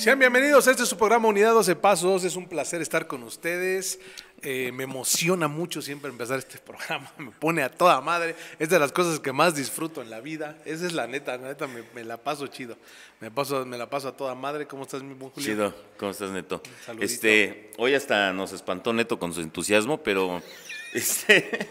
Sean bienvenidos a este es su programa Unidad 12 Pasos. Es un placer estar con ustedes. Eh, me emociona mucho siempre empezar este programa. Me pone a toda madre. Es de las cosas que más disfruto en la vida. Esa es la neta. La neta me, la paso chido. Me, paso, me la paso a toda madre. ¿Cómo estás, mi buen Julio? Chido. ¿Cómo estás, Neto? Este, hoy hasta nos espantó Neto con su entusiasmo, pero este,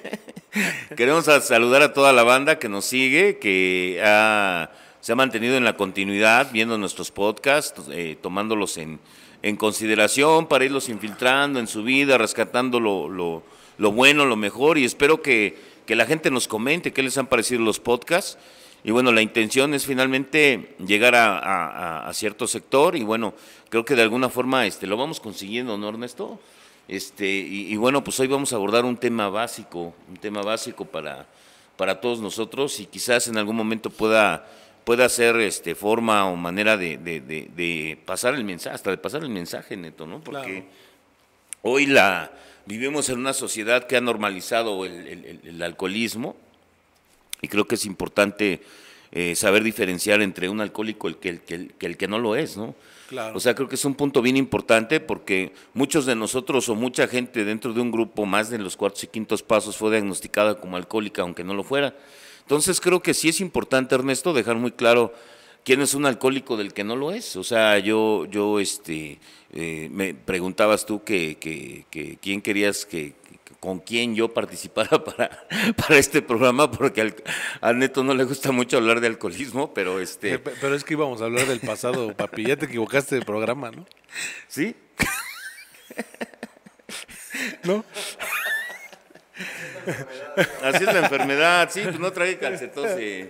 queremos saludar a toda la banda que nos sigue, que ha se ha mantenido en la continuidad, viendo nuestros podcasts, eh, tomándolos en, en, consideración para irlos infiltrando en su vida, rescatando lo, lo, lo bueno, lo mejor, y espero que, la gente nos comente qué les han parecido los podcasts. Y bueno, la intención es finalmente llegar a, a, cierto sector y bueno, creo que de alguna forma este, lo vamos consiguiendo, ¿no, Ernesto? Este, y, y bueno, pues hoy vamos a abordar un tema básico, un tema básico para, para todos nosotros y quizás en algún momento pueda pueda ser este, forma o manera de, pasar el mensaje, hasta de pasar el mensaje, Neto, ¿no? Porque hoy la vivimos en una sociedad que ha normalizado el, alcoholismo y creo que es importante eh, saber diferenciar entre un alcohólico el que, el, que, el que no lo es, ¿no? O sea, creo que es un punto bien importante porque muchos de nosotros o mucha gente dentro de un grupo, más de los cuartos y quintos pasos, fue diagnosticada como alcohólica, aunque no lo fuera. Entonces creo que sí es importante, Ernesto, dejar muy claro quién es un alcohólico del que no lo es. O sea, yo, yo este, eh, me preguntabas tú que, quién querías que, con quién yo participara para, para este programa, porque al, Neto no le gusta mucho hablar de alcoholismo, pero este... Eh, pero es que íbamos a hablar del pasado, papi, ya te equivocaste de programa, ¿no? Sí. ¿No? Así es la enfermedad, sí, pues no trae calcetose.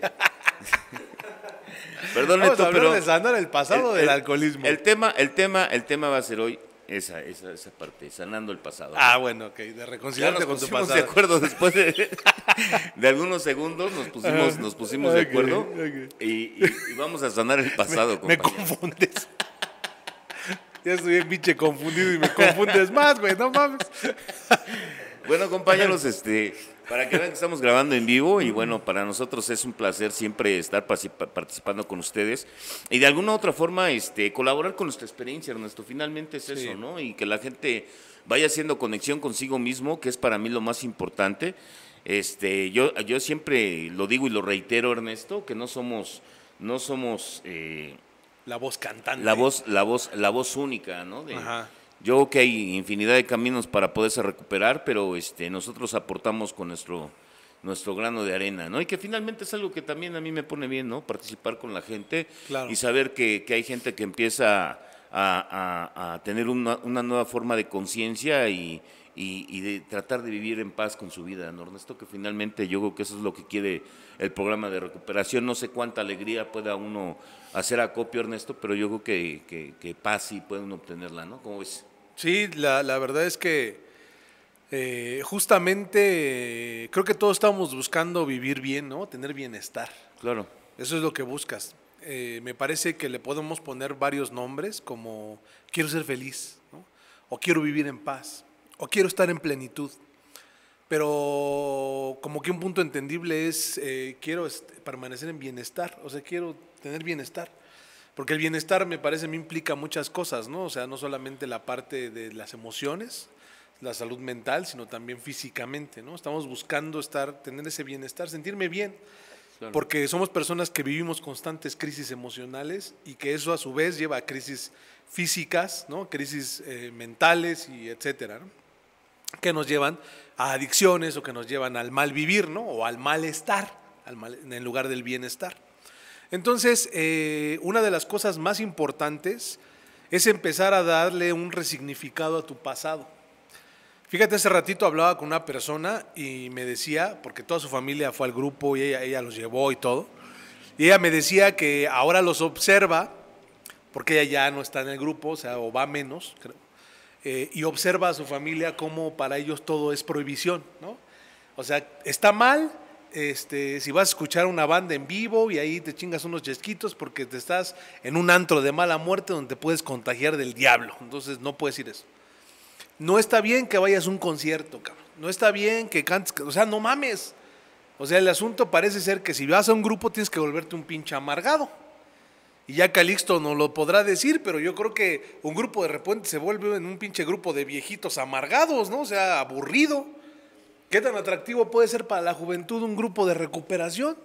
Perdón, Vamos pero de sanar el pasado del alcoholismo. El tema, el tema, el tema va a ser hoy esa, esa, esa parte, sanando el pasado. Ah, bueno, ok, de reconciliarte con tu pasado. de acuerdo después de, algunos segundos, nos pusimos, ah, nos pusimos de acuerdo y, vamos a sanar el pasado. Me, me confundes. ya estoy bien pinche confundido y me confundes más, güey, no mames. Bueno, compañeros, este, para que vean que estamos grabando en vivo y bueno, para nosotros es un placer siempre estar participando con ustedes y de alguna u otra forma este, colaborar con nuestra experiencia, Ernesto. Finalmente es eso, ¿no? Y que la gente vaya haciendo conexión consigo mismo, que es para mí lo más importante. Este, yo, yo siempre lo digo y lo reitero, Ernesto, que no somos, no somos eh, la voz cantante, la voz, la voz, la voz única, ¿no? Ajá yo creo que hay infinidad de caminos para poderse recuperar, pero este, nosotros aportamos con nuestro, nuestro grano de arena, ¿no? Y que finalmente es algo que también a mí me pone bien, ¿no? Participar con la gente y saber que, hay gente que empieza a, tener una, nueva forma de conciencia y, y, de tratar de vivir en paz con su vida, ¿no, Ernesto? Que finalmente yo creo que eso es lo que quiere el programa de recuperación. No sé cuánta alegría pueda uno hacer acopio, Ernesto, pero yo creo que, paz sí puede uno obtenerla, ¿no? ¿Cómo ves? Sí, la, verdad es que eh, justamente creo que todos estamos buscando vivir bien, ¿no? Tener bienestar. Claro. Eso es lo que buscas. Eh, me parece que le podemos poner varios nombres como quiero ser feliz, ¿no? o quiero vivir en paz, o quiero estar en plenitud. Pero como que un punto entendible es eh, quiero este, permanecer en bienestar, o sea, quiero tener bienestar. Porque el bienestar me parece me implica muchas cosas, ¿no? O sea, no solamente la parte de las emociones, la salud mental, sino también físicamente, ¿no? Estamos buscando estar, tener ese bienestar, sentirme bien. Porque somos personas que vivimos constantes crisis emocionales y que eso a su vez lleva a crisis físicas, ¿no? crisis eh, mentales y etcétera, ¿no? que nos llevan a adicciones o que nos llevan al mal vivir ¿no? o al malestar al en lugar del bienestar. Entonces, eh, una de las cosas más importantes es empezar a darle un resignificado a tu pasado. Fíjate, hace ratito hablaba con una persona y me decía, porque toda su familia fue al grupo y ella, los llevó y todo, y ella me decía que ahora los observa, porque ella ya no está en el grupo, o sea, o va menos, creo, eh, y observa a su familia como para ellos todo es prohibición, ¿no? O sea, está mal, este, si vas a escuchar una banda en vivo y ahí te chingas unos chesquitos porque te estás en un antro de mala muerte donde te puedes contagiar del diablo. Entonces no puedes decir eso. No está bien que vayas a un concierto, cabrón. No está bien que cantes, o sea, no mames. O sea, el asunto parece ser que si vas a un grupo tienes que volverte un pinche amargado. Y ya Calixto no lo podrá decir, pero yo creo que un grupo de repente se vuelve en un pinche grupo de viejitos amargados, ¿no? O sea, aburrido. ¿Qué tan atractivo puede ser para la juventud un grupo de recuperación?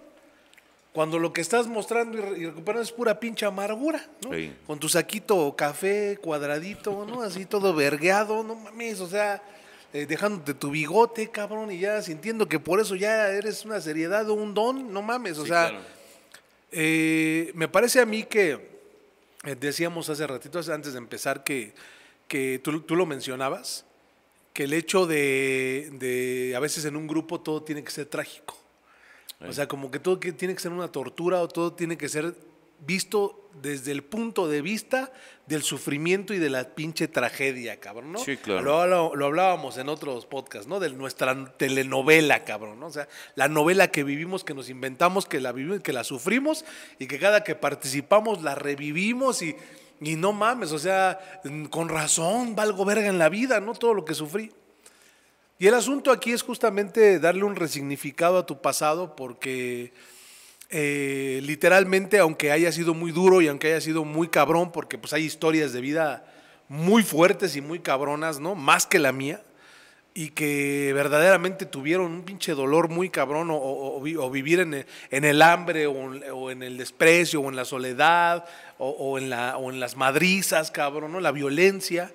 Cuando lo que estás mostrando y recuperando es pura pinche amargura, ¿no? Con tu saquito café cuadradito, ¿no? Así todo vergueado, no mames, o sea, eh, dejándote tu bigote, cabrón, y ya sintiendo que por eso ya eres una seriedad o un don, no mames, o sea, eh, me parece a mí que eh, decíamos hace ratito, antes de empezar, que, tú, tú lo mencionabas, que el hecho de, a veces en un grupo todo tiene que ser trágico. O sea, como que todo tiene que ser una tortura o todo tiene que ser visto desde el punto de vista del sufrimiento y de la pinche tragedia, cabrón, ¿no? Sí, claro. Lo, hablábamos en otros podcasts, ¿no? De nuestra telenovela, cabrón, ¿no? O sea, la novela que vivimos, que nos inventamos, que la vivimos, que la sufrimos y que cada que participamos la revivimos y y no mames, o sea, con razón, valgo verga en la vida, ¿no? Todo lo que sufrí. Y el asunto aquí es justamente darle un resignificado a tu pasado porque eh, literalmente, aunque haya sido muy duro y aunque haya sido muy cabrón, porque pues hay historias de vida muy fuertes y muy cabronas, ¿no? Más que la mía y que verdaderamente tuvieron un pinche dolor muy cabrón o, vivir en el, hambre o, en el desprecio o en la soledad o, en, las madrizas, cabrón, la violencia.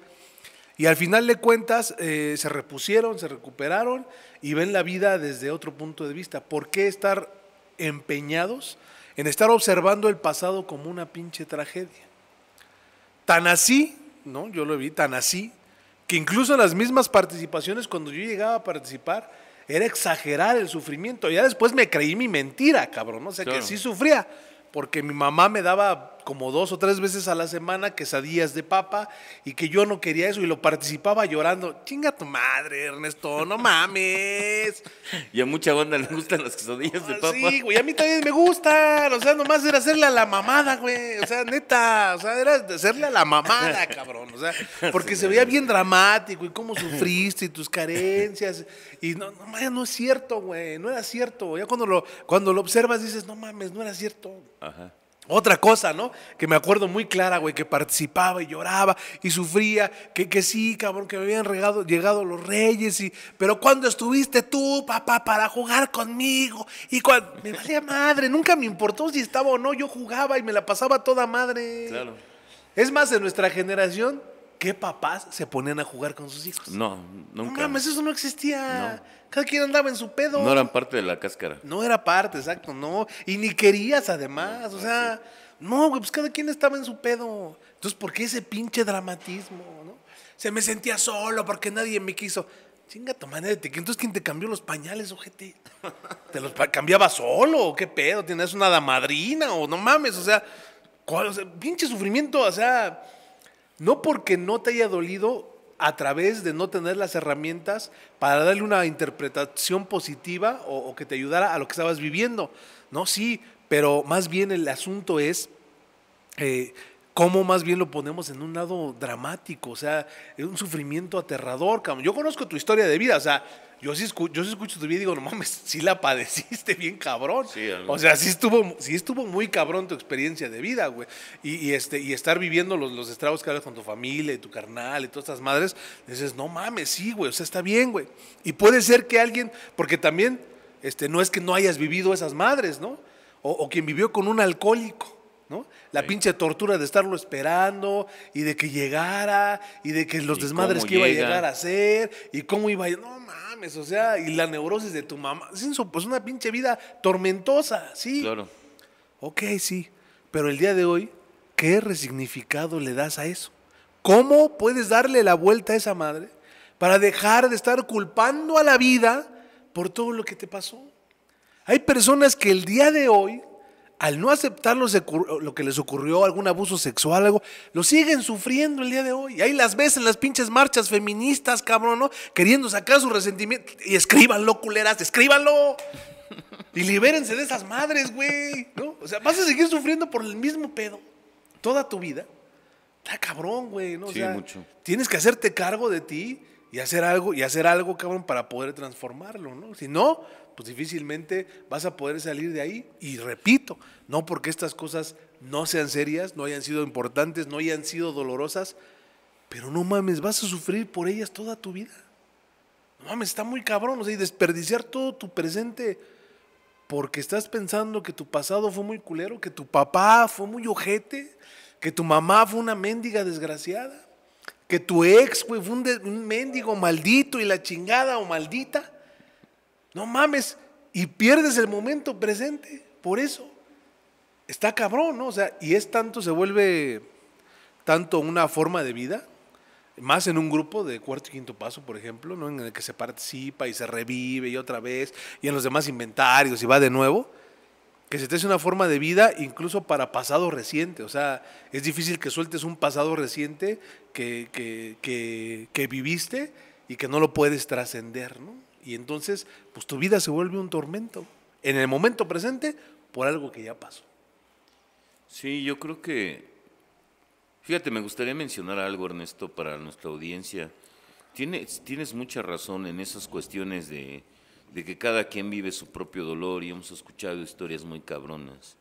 Y al final de cuentas eh, se repusieron, se recuperaron y ven la vida desde otro punto de vista. ¿Por qué estar empeñados en estar observando el pasado como una pinche tragedia? Tan así, ¿no? Yo lo vi tan así, que incluso en las mismas participaciones cuando yo llegaba a participar era exagerar el sufrimiento. Ya después me creí mi mentira, cabrón. O sea, que sí sufría, porque mi mamá me daba como dos o tres veces a la semana quesadillas de papa y que yo no quería eso y lo participaba llorando. Chinga tu madre, Ernesto, no mames. y a mucha banda le gustan las quesadillas de ah, papa. Sí, güey, a mí también me gustan. O sea, nomás era hacerle a la mamada, güey. O sea, neta, o sea, era hacerle a la mamada, cabrón. O sea, porque se veía bien dramático y cómo sufriste y tus carencias. Y no, no, no es cierto, güey, no era cierto. Ya cuando lo, cuando lo observas dices, no mames, no era cierto. Ajá. Otra cosa, ¿no? Que me acuerdo muy clara, güey, que participaba y lloraba y sufría, que, que sí, cabrón, que me habían llegado los reyes, y, pero cuando estuviste tú, papá, para jugar conmigo, y cuando, me valía madre, nunca me importó si estaba o no, yo jugaba y me la pasaba toda madre. Claro. Es más, de nuestra generación, ¿Qué papás se ponían a jugar con sus hijos? No, nunca. No mames, eso no existía. Cada quien andaba en su pedo. No eran parte de la cáscara. No era parte, exacto, no. Y ni querías, además. o sea, no, güey, pues cada quien estaba en su pedo. Entonces, ¿por qué ese pinche dramatismo, no? Se me sentía solo porque nadie me quiso. Chinga tu de Entonces, ¿quién te cambió los pañales, ojete? ¿Te los cambiaba solo? ¿O qué pedo? ¿Tienes una damadrina? ¿O no mames? O sea, pinche sufrimiento, o sea no porque no te haya dolido a través de no tener las herramientas para darle una interpretación positiva o, que te ayudara a lo que estabas viviendo. No, sí, pero más bien el asunto es eh, cómo más bien lo ponemos en un lado dramático, o sea, es un sufrimiento aterrador, cabrón. Yo conozco tu historia de vida, o sea, yo sí, escucho, yo escucho tu vida y digo, no mames, sí la padeciste bien cabrón. o sea, sí estuvo, sí estuvo muy cabrón tu experiencia de vida, güey. Y, este, y estar viviendo los, los estragos que hablas con tu familia y tu carnal y todas estas madres, dices, no mames, sí, güey, o sea, está bien, güey. Y puede ser que alguien, porque también este, no es que no hayas vivido esas madres, ¿no? o quien vivió con un alcohólico. ¿No? la pinche tortura de estarlo esperando y de que llegara y de que los desmadres que iba a llegar a hacer y cómo iba a... No mames, o sea, y la neurosis de tu mamá. Es pues una pinche vida tormentosa, sí. Claro. Ok, sí. Pero el día de hoy, ¿qué resignificado le das a eso? ¿Cómo puedes darle la vuelta a esa madre para dejar de estar culpando a la vida por todo lo que te pasó? Hay personas que el día de hoy al no aceptar lo que les ocurrió, algún abuso sexual, algo, lo siguen sufriendo el día de hoy. Y ahí las ves en las pinches marchas feministas, cabrón, ¿no? Queriendo sacar su resentimiento. Y escríbanlo, culeras, escríbanlo. Y libérense de esas madres, güey, ¿no? O sea, vas a seguir sufriendo por el mismo pedo toda tu vida. Está cabrón, güey, ¿no? sí, mucho. Tienes que hacerte cargo de ti y hacer algo, y hacer algo, cabrón, para poder transformarlo, ¿no? Si no, pues difícilmente vas a poder salir de ahí. Y repito, no porque estas cosas no sean serias, no hayan sido importantes, no hayan sido dolorosas, pero no mames, vas a sufrir por ellas toda tu vida. No mames, está muy cabrón, no sea, y desperdiciar todo tu presente porque estás pensando que tu pasado fue muy culero, que tu papá fue muy ojete, que tu mamá fue una mendiga desgraciada, que tu ex, fue un mendigo maldito y la chingada o maldita. No mames, y pierdes el momento presente, por eso. Está cabrón, ¿no? O sea, y es tanto, se vuelve tanto una forma de vida, más en un grupo de cuarto y quinto paso, por ejemplo, ¿no? En el que se participa y se revive y otra vez, y en los demás inventarios y va de nuevo, que se te hace una forma de vida incluso para pasado reciente. O sea, es difícil que sueltes un pasado reciente que, que, que, que viviste y que no lo puedes trascender, ¿no? Y entonces, pues tu vida se vuelve un tormento. En el momento presente, por algo que ya pasó. Sí, yo creo que, fíjate, me gustaría mencionar algo, Ernesto, para nuestra audiencia. Tienes, tienes mucha razón en esas cuestiones de, de que cada quien vive su propio dolor y hemos escuchado historias muy cabronas.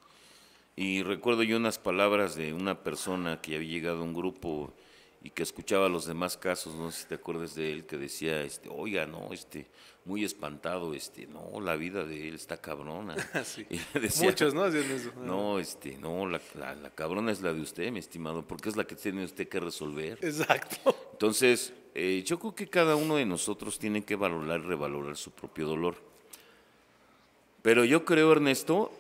Y recuerdo yo unas palabras de una persona que había llegado a un grupo y que escuchaba los demás casos, no sé si te acuerdas de él, que decía, este, oiga, no, este, muy espantado, este, no, la vida de él está cabrona. Ah, Muchos, ¿no? Eso. No, este, no, la, la, cabrona es la de usted, mi estimado, porque es la que tiene usted que resolver. Exacto. Entonces, eh, yo creo que cada uno de nosotros tiene que valorar, y revalorar su propio dolor. Pero yo creo, Ernesto,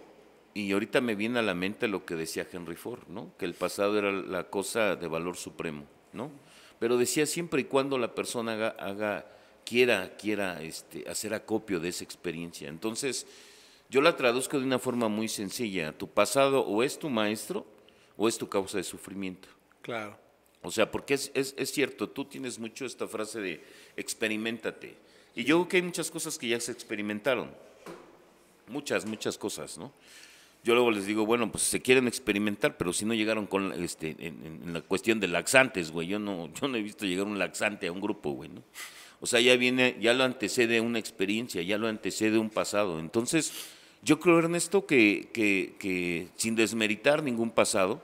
y ahorita me viene a la mente lo que decía Henry Ford, ¿no? Que el pasado era la cosa de valor supremo, ¿no? Pero decía siempre y cuando la persona haga quiera, quiera este, hacer acopio de esa experiencia. Entonces, yo la traduzco de una forma muy sencilla. Tu pasado o es tu maestro o es tu causa de sufrimiento. Claro. O sea, porque es, cierto, tú tienes mucho esta frase de experimentate. Y yo creo que hay muchas cosas que ya se experimentaron. Muchas, muchas cosas, ¿no? Yo luego les digo, bueno, pues se quieren experimentar, pero si no llegaron con este, en, la cuestión de laxantes, güey. Yo no, yo no he visto llegar un laxante a un grupo, güey, ¿no? O sea, ya viene, ya lo antecede una experiencia, ya lo antecede un pasado. Entonces, yo creo, Ernesto, que, sin desmeritar ningún pasado,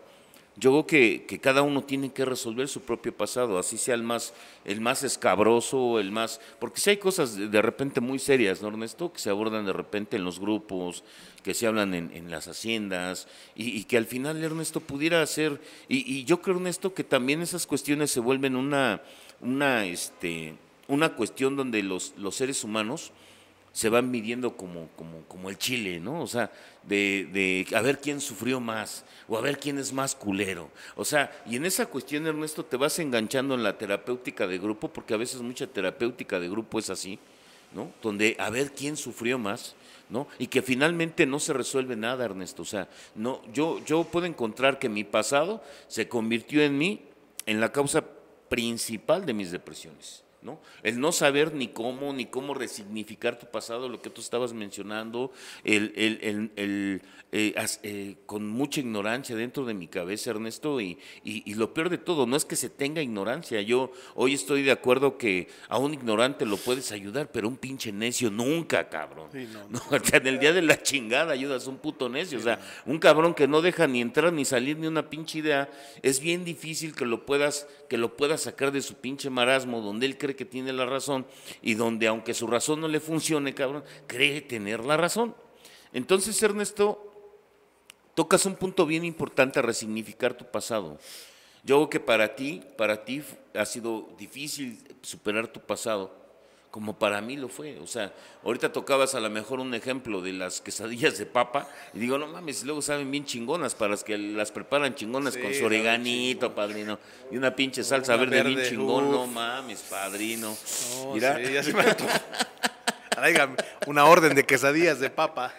yo creo que, cada uno tiene que resolver su propio pasado, así sea el más, el más escabroso, el más. Porque si hay cosas de, repente muy serias, ¿no, Ernesto? Que se abordan de repente en los grupos, que se hablan en, las haciendas, y, que al final Ernesto pudiera hacer. Y, y, yo creo, Ernesto, que también esas cuestiones se vuelven una, una, este, una cuestión donde los, seres humanos se van midiendo como, como, como el chile, ¿no? O sea, de, de, a ver quién sufrió más o a ver quién es más culero. O sea, y en esa cuestión, Ernesto, te vas enganchando en la terapéutica de grupo, porque a veces mucha terapéutica de grupo es así, ¿no? Donde a ver quién sufrió más, ¿no? Y que finalmente no se resuelve nada, Ernesto. O sea, no, yo, yo puedo encontrar que mi pasado se convirtió en mí, en la causa principal de mis depresiones. El no saber ni cómo, ni cómo resignificar tu pasado, lo que tú estabas mencionando, el, el, eh, eh, con mucha ignorancia dentro de mi cabeza, Ernesto, y, y, lo peor de todo, no es que se tenga ignorancia, yo hoy estoy de acuerdo que a un ignorante lo puedes ayudar, pero un pinche necio nunca, cabrón. en el día de la chingada ayudas a un puto necio, o sea, un cabrón que no deja ni entrar ni salir ni una pinche idea, es bien difícil que lo puedas, que lo puedas sacar de su pinche marasmo donde él cree que tiene la razón y donde aunque su razón no le funcione, cabrón, cree tener la razón. Entonces, Ernesto, tocas un punto bien importante a resignificar tu pasado. Yo creo que para ti, para ti ha sido difícil superar tu pasado como para mí lo fue. O sea, ahorita tocabas a lo mejor un ejemplo de las quesadillas de papa y digo, no mames, luego saben bien chingonas para las que las preparan chingonas con su oreganito, padrino, y una pinche salsa verde, bien chingón, no mames, padrino. Mira. ya se me una orden de quesadillas de papa.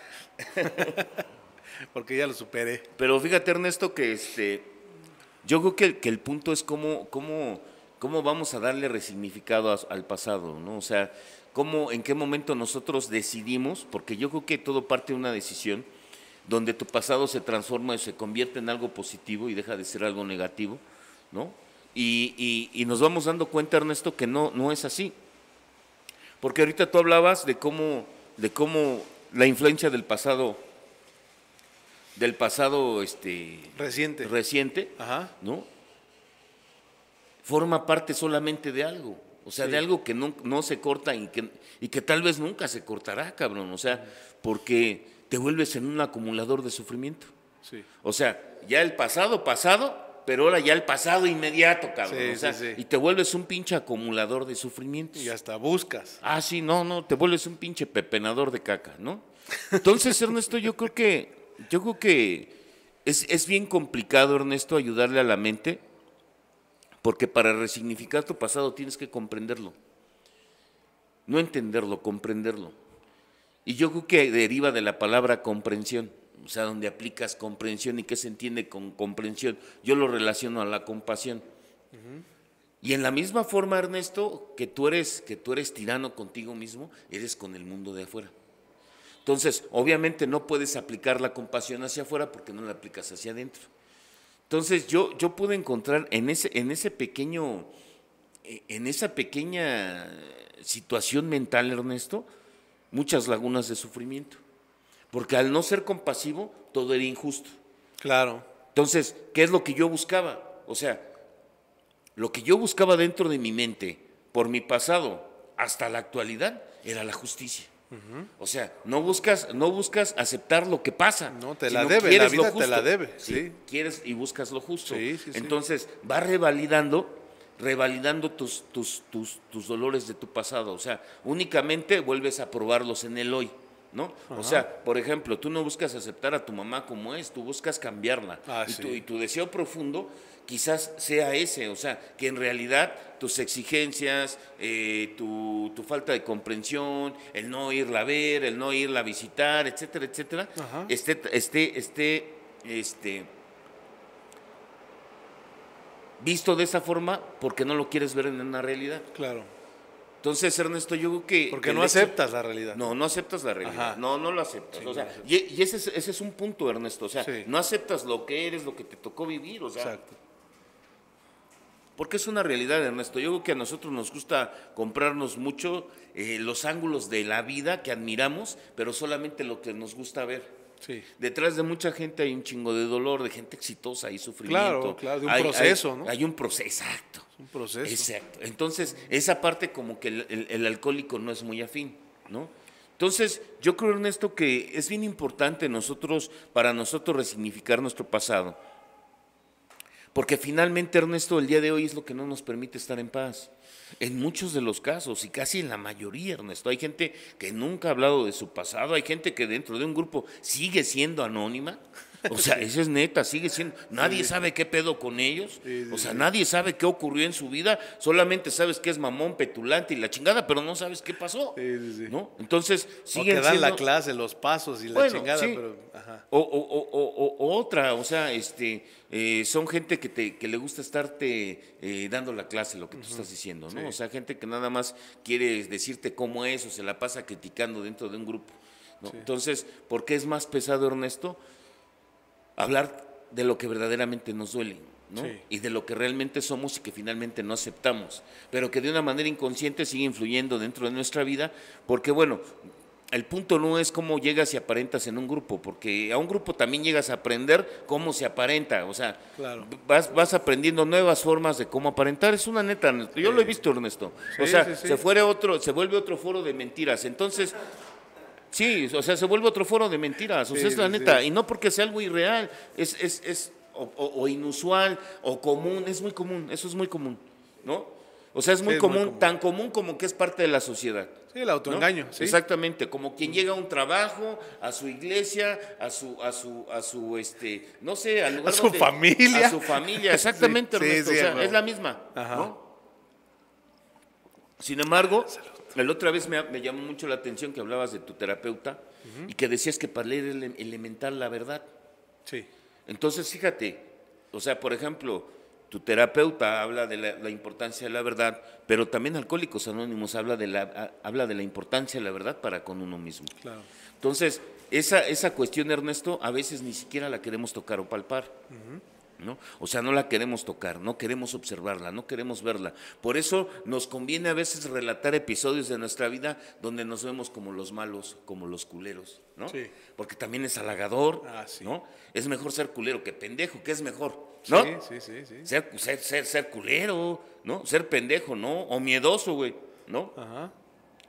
Porque ya lo superé. Pero fíjate, Ernesto, que este yo creo que, el punto es cómo, cómo ¿Cómo vamos a darle resignificado al pasado? ¿no? O sea, ¿cómo, ¿en qué momento nosotros decidimos? Porque yo creo que todo parte de una decisión donde tu pasado se transforma y se convierte en algo positivo y deja de ser algo negativo, ¿no? Y, nos vamos dando cuenta, Ernesto, que no, no es así. Porque ahorita tú hablabas de cómo, de cómo la influencia del pasado del pasado este reciente reciente Ajá. no forma parte solamente de algo. O sea, de algo que no, no se corta y que, y que tal vez nunca se cortará, cabrón. O sea, porque te vuelves en un acumulador de sufrimiento. O sea, ya el pasado, pasado, pero ahora ya el pasado inmediato, cabrón. Y te vuelves un pinche acumulador de sufrimientos. Y hasta buscas. Ah, sí, no, no, te vuelves un pinche pepenador de caca, ¿no? Entonces, Ernesto, yo creo que, yo creo que es, es bien complicado, Ernesto, ayudarle a la mente porque para resignificar tu pasado tienes que comprenderlo. No entenderlo, comprenderlo. Y yo creo que deriva de la palabra comprensión, o sea, donde aplicas comprensión y qué se entiende con comprensión. Yo lo relaciono a la compasión. Y en la misma forma, Ernesto, que tú eres, que tú eres tirano contigo mismo, eres con el mundo de afuera. Entonces, obviamente no puedes aplicar la compasión hacia afuera porque no la aplicas hacia adentro. Entonces yo, yo pude encontrar en ese, en ese pequeño, en esa pequeña situación mental, Ernesto, muchas lagunas de sufrimiento. Porque al no ser compasivo, todo era injusto. Claro. Entonces, ¿qué es lo que yo buscaba? O sea, lo que yo buscaba dentro de mi mente, por mi pasado hasta la actualidad, era la justicia. O sea, no buscas, no buscas aceptar lo que pasa. No, te la debe, la vida te la debe. Quieres y buscas lo justo. Entonces, va revalidando, revalidando tus, tus, tus, dolores de tu pasado. O sea, únicamente vuelves a probarlos en el hoy. ¿No? O sea, por ejemplo, tú no buscas aceptar a tu mamá como es, tú buscas cambiarla. Ah, y tu deseo profundo quizás sea ese, o sea, que en realidad tus exigencias, eh, tu, falta de comprensión, el no irla a ver, el no irla a visitar, etcétera, etcétera, esté, este, este, visto de esa forma porque no lo quieres ver en una realidad. Claro. Entonces, Ernesto, yo creo que... Porque no aceptas la realidad. No, no aceptas la realidad. No, no lo aceptas. o sea, Y, ese, es, un punto, Ernesto. O sea, no aceptas lo que eres, lo que te tocó vivir. O sea, Exacto porque es una realidad, Ernesto. Yo creo que a nosotros nos gusta comprarnos mucho eh, los ángulos de la vida que admiramos, pero solamente lo que nos gusta ver. Detrás de mucha gente hay un chingo de dolor, de gente exitosa y sufrimiento. Claro, claro, de un proceso, ¿no? Hay un proceso, exacto. un proceso. Exacto. Entonces, esa parte como que el, alcohólico no es muy afín, ¿no? Entonces, yo creo, Ernesto, que es bien importante nosotros, para nosotros resignificar nuestro pasado porque finalmente, Ernesto, el día de hoy es lo que no nos permite estar en paz. En muchos de los casos, y casi en la mayoría, Ernesto, hay gente que nunca ha hablado de su pasado, hay gente que dentro de un grupo sigue siendo anónima, o sea, eso es neta, sigue siendo. Nadie sabe qué pedo con ellos. o sea, nadie sabe qué ocurrió en su vida. Solamente sabes que es mamón, petulante y la chingada, pero no sabes qué pasó. ¿no? Entonces, siguen o dan la clase, los pasos y la chingada, pero. O, o, o, otra, o sea, este. Eh, son gente que, te, que le gusta estarte eh, dando la clase, lo que tú estás diciendo, ¿no? O sea, gente que nada más quiere decirte cómo es o se la pasa criticando dentro de un grupo. Entonces, ¿por qué es más pesado, Ernesto? hablar de lo que verdaderamente nos duele. ¿no? Y de lo que realmente somos y que finalmente no aceptamos, pero que de una manera inconsciente sigue influyendo dentro de nuestra vida, porque bueno, el punto no es cómo llegas y aparentas en un grupo, porque a un grupo también llegas a aprender cómo se aparenta, o sea, vas, vas aprendiendo nuevas formas de cómo aparentar, es una neta, yo lo he visto Ernesto, o sea, se otro, se vuelve otro foro de mentiras, entonces Sí, o sea, se vuelve otro foro de mentiras, o sea, es la neta, y no porque sea algo irreal, es, es, es o, inusual, o común, es muy común, eso es muy común, ¿no? O sea, es muy, común, tan común como que es parte de la sociedad. Sí, el autoengaño. Exactamente, como quien llega a un trabajo, a su iglesia, a su, a su, a su, este, no sé, a su familia. A su familia, exactamente, o sea, es la misma, Ajá. Sin embargo, la otra vez me, llamó mucho la atención que hablabas de tu terapeuta y que decías que para leer es elemental la verdad. Sí. Entonces, fíjate, o sea, por ejemplo, tu terapeuta habla de la, importancia de la verdad, pero también Alcohólicos Anónimos habla de la, habla de la importancia de la verdad para con uno mismo. Claro. Entonces, esa, esa cuestión, Ernesto, a veces ni siquiera la queremos tocar o palpar. ¿No? O sea, no la queremos tocar, no queremos observarla, no queremos verla. Por eso nos conviene a veces relatar episodios de nuestra vida donde nos vemos como los malos, como los culeros, ¿no? Porque también es halagador, ah, ¿no? Es mejor ser culero que pendejo, que es mejor, ¿no? Ser, culero, ¿no? Ser pendejo, ¿no? O miedoso, güey, ¿no? Ajá.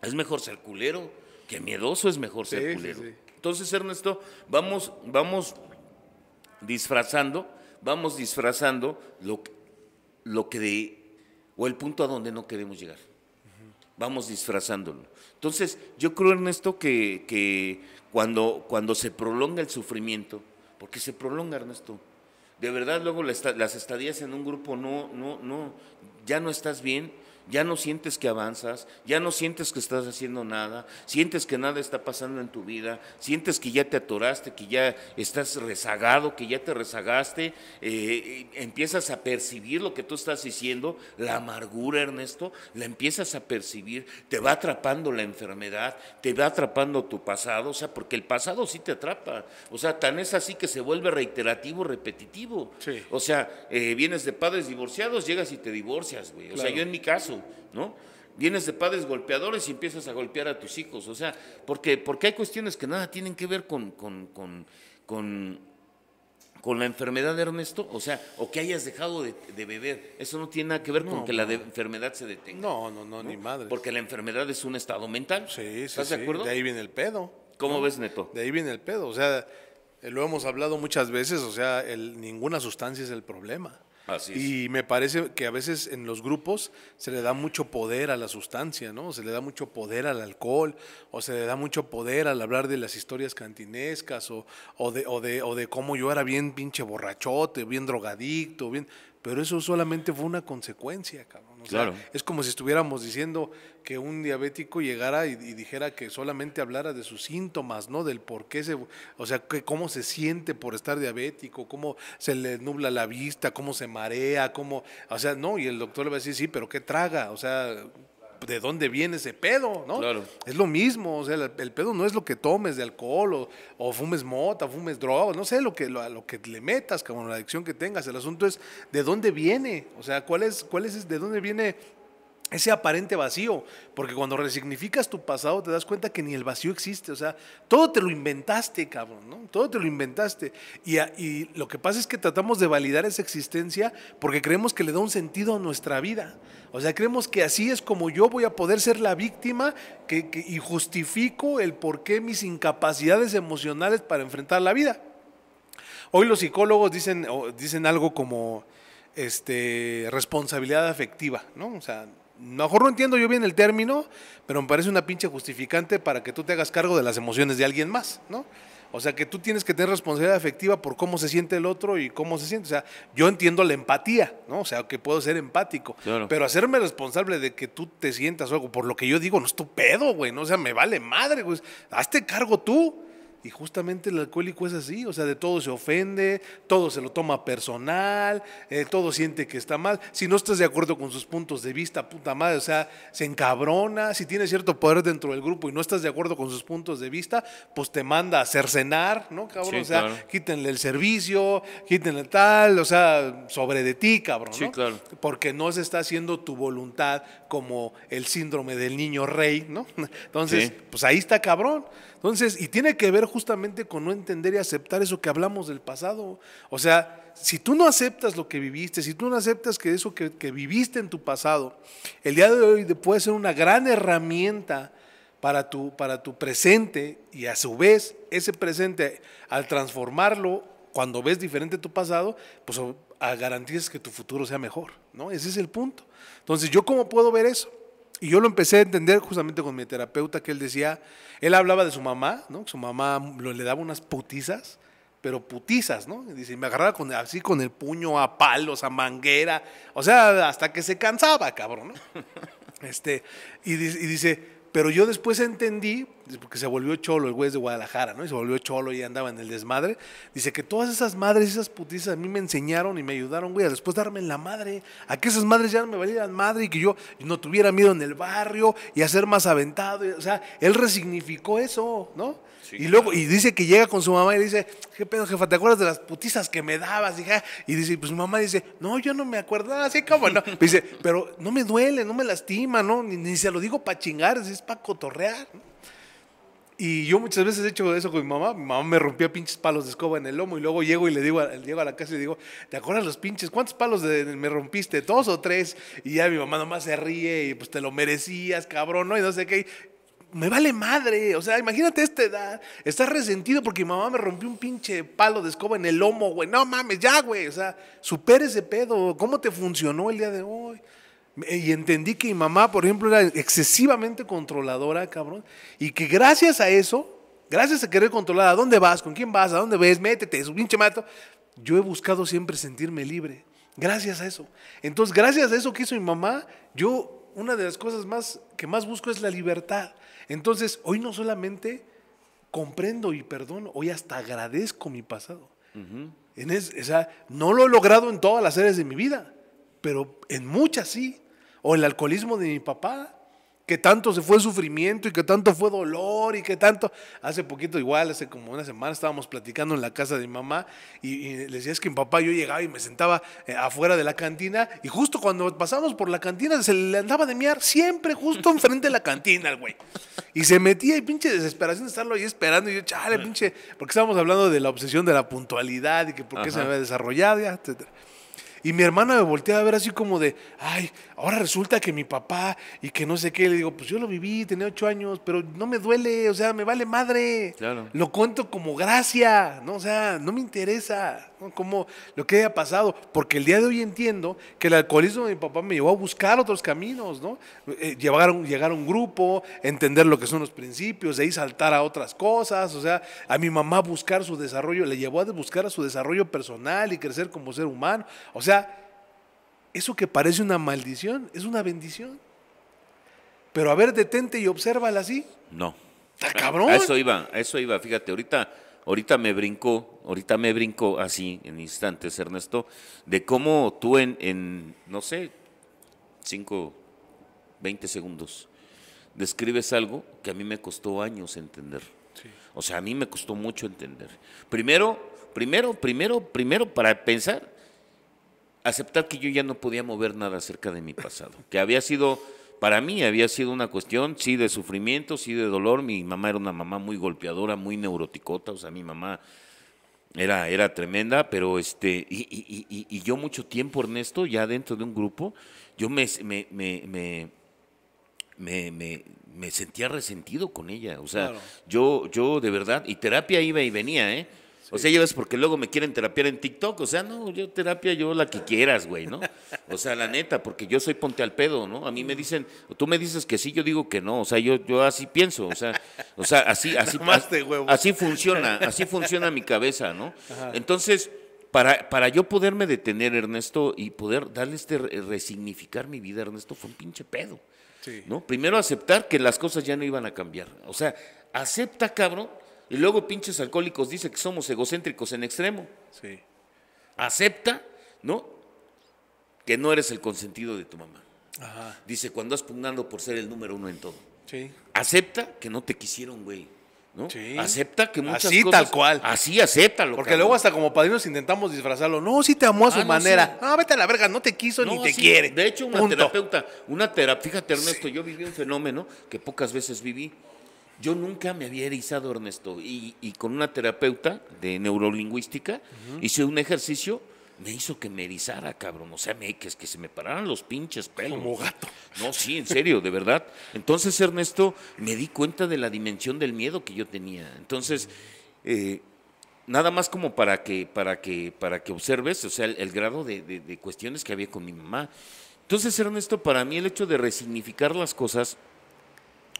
Es mejor ser culero que miedoso, es mejor ser culero. Entonces, Ernesto, vamos, vamos disfrazando vamos disfrazando lo, lo que de, o el punto a donde no queremos llegar. Vamos disfrazándolo. Entonces, yo creo, Ernesto, que, que cuando, cuando se prolonga el sufrimiento, porque se prolonga, Ernesto, de verdad luego las estadías en un grupo no, no, no, ya no estás bien ya no sientes que avanzas, ya no sientes que estás haciendo nada, sientes que nada está pasando en tu vida, sientes que ya te atoraste, que ya estás rezagado, que ya te rezagaste, eh, empiezas a percibir lo que tú estás diciendo, la amargura, Ernesto, la empiezas a percibir, te va atrapando la enfermedad, te va atrapando tu pasado, o sea, porque el pasado sí te atrapa, o sea, tan es así que se vuelve reiterativo, repetitivo, o sea, eh, vienes de padres divorciados, llegas y te divorcias, güey, o sea, yo en mi caso, ¿no? Vienes de padres golpeadores y empiezas a golpear a tus hijos, o sea, porque, porque hay cuestiones que nada tienen que ver con, con, con, la enfermedad de Ernesto, o sea, o que hayas dejado de, beber, eso no tiene nada que ver con que la enfermedad se detenga. No, no, no, ni madre. Porque la enfermedad es un estado mental. Sí, sí, ¿Estás de acuerdo? De ahí viene el pedo. ¿Cómo ves, Neto? De ahí viene el pedo, o sea, lo hemos hablado muchas veces, o sea, el, ninguna sustancia es el problema. Y me parece que a veces en los grupos se le da mucho poder a la sustancia, ¿no? Se le da mucho poder al alcohol, o se le da mucho poder al hablar de las historias cantinescas, o, o, de, o, de, o de cómo yo era bien pinche borrachote, bien drogadicto, bien. Pero eso solamente fue una consecuencia, cabrón es como si estuviéramos diciendo que un diabético llegara y, dijera que solamente hablara de sus síntomas, ¿no? Del por qué se, o sea, cómo se siente por estar diabético, cómo se le nubla la vista, cómo se marea, cómo, o sea, no, y el doctor le va a decir, sí, pero ¿qué traga? O sea, de dónde viene ese pedo, ¿no? Claro. Es lo mismo, o sea, el, pedo no es lo que tomes de alcohol o, fumes mota, fumes drogas, no sé, lo que, lo que le metas, como la adicción que tengas, el asunto es de dónde viene, o sea, cuál es, cuál es, de dónde viene ese aparente vacío, porque cuando resignificas tu pasado te das cuenta que ni el vacío existe, o sea, todo te lo inventaste, cabrón, ¿no? Todo te lo inventaste. Y, lo que pasa es que tratamos de validar esa existencia porque creemos que le da un sentido a nuestra vida. O sea, creemos que así es como yo voy a poder ser la víctima que, y justifico el por qué mis incapacidades emocionales para enfrentar la vida. Hoy los psicólogos dicen, dicen algo como este, responsabilidad afectiva, ¿no? O sea, mejor no entiendo yo bien el término, pero me parece una pinche justificante para que tú te hagas cargo de las emociones de alguien más, ¿no? O sea, que tú tienes que tener responsabilidad afectiva por cómo se siente el otro y cómo se siente. O sea, yo entiendo la empatía, ¿no? O sea, que puedo ser empático, pero hacerme responsable de que tú te sientas o algo por lo que yo digo, no es tu pedo, güey, O sea, me vale madre, güey. Hazte cargo tú. Y justamente el alcohólico es así, o sea, de todo se ofende, todo se lo toma personal, eh, todo siente que está mal. Si no estás de acuerdo con sus puntos de vista, puta madre, o sea, se encabrona. Si tiene cierto poder dentro del grupo y no estás de acuerdo con sus puntos de vista, pues te manda a cercenar, ¿no, cabrón? o sea, quítenle el servicio, quítenle tal, o sea, sobre de ti, cabrón. Sí, claro. Porque no se está haciendo tu voluntad como el síndrome del niño rey, ¿no? Entonces, pues ahí está, cabrón. Entonces, y tiene que ver justamente con no entender y aceptar eso que hablamos del pasado. O sea, si tú no aceptas lo que viviste, si tú no aceptas que eso que, viviste en tu pasado, el día de hoy puede ser una gran herramienta para tu, para tu presente y a su vez ese presente, al transformarlo, cuando ves diferente tu pasado, pues garantizas que tu futuro sea mejor, ¿no? Ese es el punto. Entonces, ¿yo cómo puedo ver eso? Y yo lo empecé a entender justamente con mi terapeuta, que él decía, él hablaba de su mamá, ¿no? Su mamá le daba unas putizas, pero putizas, ¿no? Y dice, me agarraba así con el puño a palos, a manguera, o sea, hasta que se cansaba, cabrón, ¿no? este, y dice, pero yo después entendí, porque se volvió cholo el güey de Guadalajara, ¿no? Y se volvió cholo y andaba en el desmadre. Dice que todas esas madres, esas putizas a mí me enseñaron y me ayudaron, güey, a después darme en la madre. A que esas madres ya no me valieran madre y que yo no tuviera miedo en el barrio y a ser más aventado. O sea, él resignificó eso, ¿no? y luego, y dice que llega con su mamá y dice, ¿qué pedo, jefa? ¿Te acuerdas de las putizas que me dabas? Hija? Y dice, pues mi mamá dice, no, yo no me acuerdo, así como no. Me dice, pero no me duele, no me lastima, ¿no? Ni, se lo digo para chingar, es para cotorrear. Y yo muchas veces he hecho eso con mi mamá. Mi mamá me rompía pinches palos de escoba en el lomo y luego llego y le digo, llego a la casa y le digo, ¿te acuerdas los pinches? ¿Cuántos palos me rompiste? ¿Dos o tres? Y ya mi mamá nomás se ríe y pues te lo merecías, cabrón, ¿no? Y no sé qué me vale madre. O sea, imagínate esta edad. Estás resentido porque mi mamá me rompió un pinche palo de escoba en el lomo, güey. No mames, ya, güey. O sea, supera ese pedo. ¿Cómo te funcionó el día de hoy? Eh, y entendí que mi mamá, por ejemplo, era excesivamente controladora, cabrón. Y que gracias a eso, gracias a querer controlar a dónde vas, con quién vas, a dónde ves, métete, su pinche mato. Yo he buscado siempre sentirme libre. Gracias a eso. Entonces, gracias a eso que hizo mi mamá, yo una de las cosas más que más busco es la libertad. Entonces, hoy no solamente comprendo y perdono, hoy hasta agradezco mi pasado. en no lo he logrado en todas las áreas de mi vida, pero en muchas sí. O el alcoholismo de mi papá, que tanto se fue sufrimiento y que tanto fue dolor y que tanto... Hace poquito igual, hace como una semana estábamos platicando en la casa de mi mamá y, les le decía, es que mi papá yo llegaba y me sentaba eh, afuera de la cantina y justo cuando pasamos por la cantina se le andaba de miar siempre justo enfrente de la cantina güey. Y se metía y pinche desesperación de estarlo ahí esperando y yo, chale, pinche, porque estábamos hablando de la obsesión de la puntualidad y que por qué se me había desarrollado, ya, etcétera. Y mi hermana me voltea a ver así como de, ay, ahora resulta que mi papá y que no sé qué. Le digo, pues yo lo viví, tenía ocho años, pero no me duele, o sea, me vale madre. Lo cuento como gracia, ¿no? O sea, no me interesa, lo que haya pasado. Porque el día de hoy entiendo que el alcoholismo de mi papá me llevó a buscar otros caminos, ¿no? Eh, llegar, un, llegar a un grupo, entender lo que son los principios, de ahí saltar a otras cosas, o sea, a mi mamá buscar su desarrollo, le llevó a buscar a su desarrollo personal y crecer como ser humano. O sea, eso que parece una maldición es una bendición. Pero a ver, detente y obsérvala así. No. eso iba, eso iba. Fíjate, ahorita, ahorita me brincó, ahorita me brinco así en instantes, Ernesto, de cómo tú en, en no sé, 5, 20 segundos, describes algo que a mí me costó años entender. O sea, a mí me costó mucho entender. Primero, primero, primero, primero, para pensar aceptar que yo ya no podía mover nada acerca de mi pasado, que había sido, para mí había sido una cuestión, sí, de sufrimiento, sí, de dolor. Mi mamá era una mamá muy golpeadora, muy neuroticota, o sea, mi mamá era, era tremenda, pero este, y, y, y, y yo mucho tiempo, Ernesto, ya dentro de un grupo, yo me, me, me, me, sentía resentido con ella, o sea, yo, yo de verdad, y terapia iba y venía, ¿eh? O sea, ves porque luego me quieren terapiar en TikTok. O sea, no, yo terapia, yo la que quieras, güey, ¿no? O sea, la neta, porque yo soy ponte al pedo, ¿no? A mí me dicen, o tú me dices que sí, yo digo que no. O sea, yo, yo así pienso. O sea, o sea así, así, así, funciona, así funciona mi cabeza, ¿no? Entonces, para, para yo poderme detener, Ernesto, y poder darle este resignificar mi vida, Ernesto, fue un pinche pedo. Sí. ¿no? Primero aceptar que las cosas ya no iban a cambiar. O sea, acepta, cabrón, y luego pinches alcohólicos dice que somos egocéntricos en extremo. Sí. Acepta, ¿no? Que no eres el consentido de tu mamá. Ajá. Dice, cuando has pugnando por ser el número uno en todo. Sí. Acepta que no te quisieron, güey. ¿no? Sí. Acepta que muchas cosas... Así, tal cual. Así, acéptalo. Porque luego hasta como padrinos intentamos disfrazarlo. No, sí te amó a su ah, manera. No, ah, vete a la verga, no te quiso ni te quiere. De hecho, una terapeuta, una terapeuta, fíjate Ernesto, yo viví un fenómeno que pocas veces viví. Yo nunca me había erizado, Ernesto, y, con una terapeuta de neurolingüística hice un ejercicio, me hizo que me erizara, cabrón. O sea, me, que, que se me pararan los pinches pelos. Como gato. No, sí, en serio, de verdad. Entonces, Ernesto, me di cuenta de la dimensión del miedo que yo tenía. Entonces, eh, nada más como para que, para que, para que observes, o sea, el, grado de, de cuestiones que había con mi mamá. Entonces, Ernesto, para mí el hecho de resignificar las cosas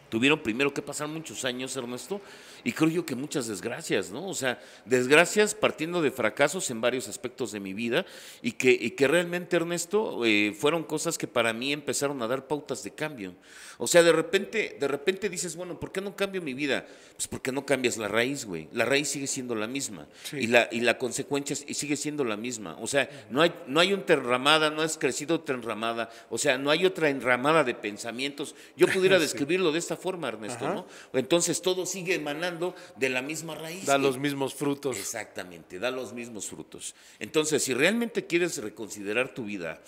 Tuvieron primero que pasar muchos años, Ernesto, y creo yo que muchas desgracias, ¿no? O sea, desgracias partiendo de fracasos en varios aspectos de mi vida y que, que realmente, Ernesto, eh, fueron cosas que para mí empezaron a dar pautas de cambio. O sea, de repente, de repente dices, bueno, ¿por qué no cambio mi vida? Pues porque no cambias la raíz, güey. La raíz sigue siendo la misma y, la, y la consecuencia sigue siendo la misma. O sea, no hay, no hay enramada, no has crecido otra enramada, o sea, no hay otra enramada de pensamientos. Yo pudiera describirlo de esta forma, Ernesto, ¿no? Entonces todo sigue emanando de la misma raíz. Da los mismos frutos. Exactamente, da los mismos frutos. Entonces, si realmente quieres reconsiderar tu vida,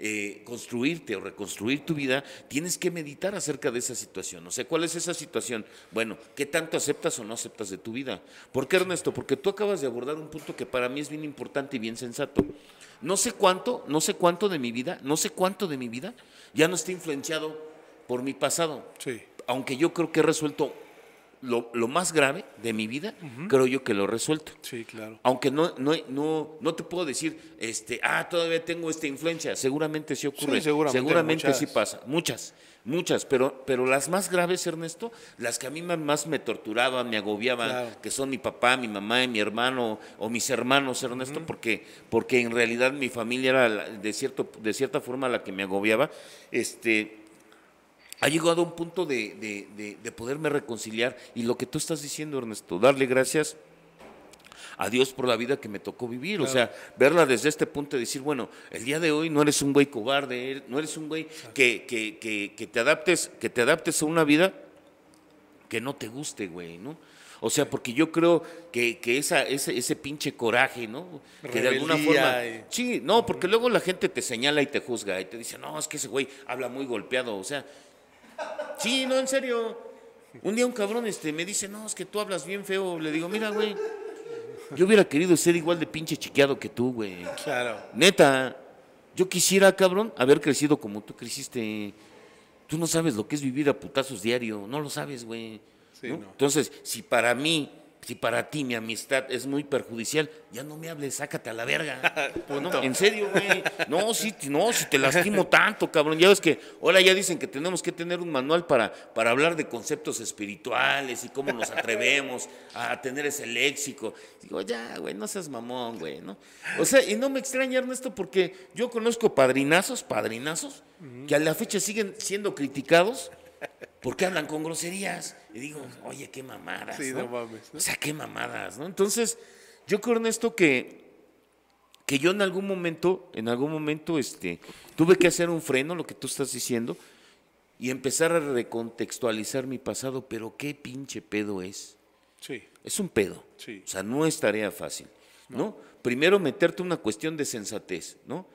eh, construirte o reconstruir tu vida, tienes que meditar acerca de esa situación. O sea, ¿cuál es esa situación? Bueno, ¿qué tanto aceptas o no aceptas de tu vida? ¿Por qué, Ernesto? Porque tú acabas de abordar un punto que para mí es bien importante y bien sensato. No sé cuánto, no sé cuánto de mi vida, no sé cuánto de mi vida ya no está influenciado por mi pasado. Sí aunque yo creo que he resuelto lo, más grave de mi vida, creo yo que lo he resuelto. Sí, claro. Aunque no, no, no, no te puedo decir, este, ah, todavía tengo esta influencia. Seguramente sí ocurre. Sí, seguramente. seguramente sí pasa. Muchas, muchas. Pero, pero las más graves, Ernesto, las que a mí más me torturaban, me agobiaban, que son mi papá, mi mamá y mi hermano, o mis hermanos, Ernesto, porque, porque en realidad mi familia era de, cierto, de cierta forma la que me agobiaba. Este, ha llegado a un punto de, poderme reconciliar y lo que tú estás diciendo, Ernesto, darle gracias a Dios por la vida que me tocó vivir, o sea, verla desde este punto y decir, bueno, el día de hoy no eres un güey cobarde, eh, no eres un güey que, te adaptes, que te adaptes a una vida que no te guste, güey, ¿no? O sea, porque yo creo que, esa, ese, ese pinche coraje, ¿no? que de alguna forma. Sí, no, porque luego la gente te señala y te juzga y te dice, no, es que ese güey habla muy golpeado. O sea, Sí, no, en serio. Un día un cabrón este, me dice, no, es que tú hablas bien feo. Le digo, mira, güey, yo hubiera querido ser igual de pinche chiqueado que tú, güey. Claro. Neta, yo quisiera, cabrón, haber crecido como tú creciste. Tú no sabes lo que es vivir a putazos diario, no lo sabes, güey. Sí, Entonces, si para mí si para ti mi amistad es muy perjudicial, ya no me hables, sácate a la verga. pues no, en serio, güey. No, si, no, si te lastimo tanto, cabrón. Ya ves que ahora ya dicen que tenemos que tener un manual para, para hablar de conceptos espirituales y cómo nos atrevemos a tener ese léxico. Digo, ya, güey, no seas mamón, güey, ¿no? O sea, y no me extraña, Ernesto, porque yo conozco padrinazos, padrinazos, que a la fecha siguen siendo criticados ¿por qué hablan con groserías? Y digo, oye, qué mamadas. Sí, ¿no? mames. O sea, qué mamadas, ¿no? Entonces, yo creo, Ernesto, que, que yo en algún momento, en algún momento, este, tuve que hacer un freno, lo que tú estás diciendo, y empezar a recontextualizar mi pasado, pero qué pinche pedo es. Sí. Es un pedo. Sí. O sea, no es tarea fácil, ¿no? Primero meterte una cuestión de sensatez, ¿no?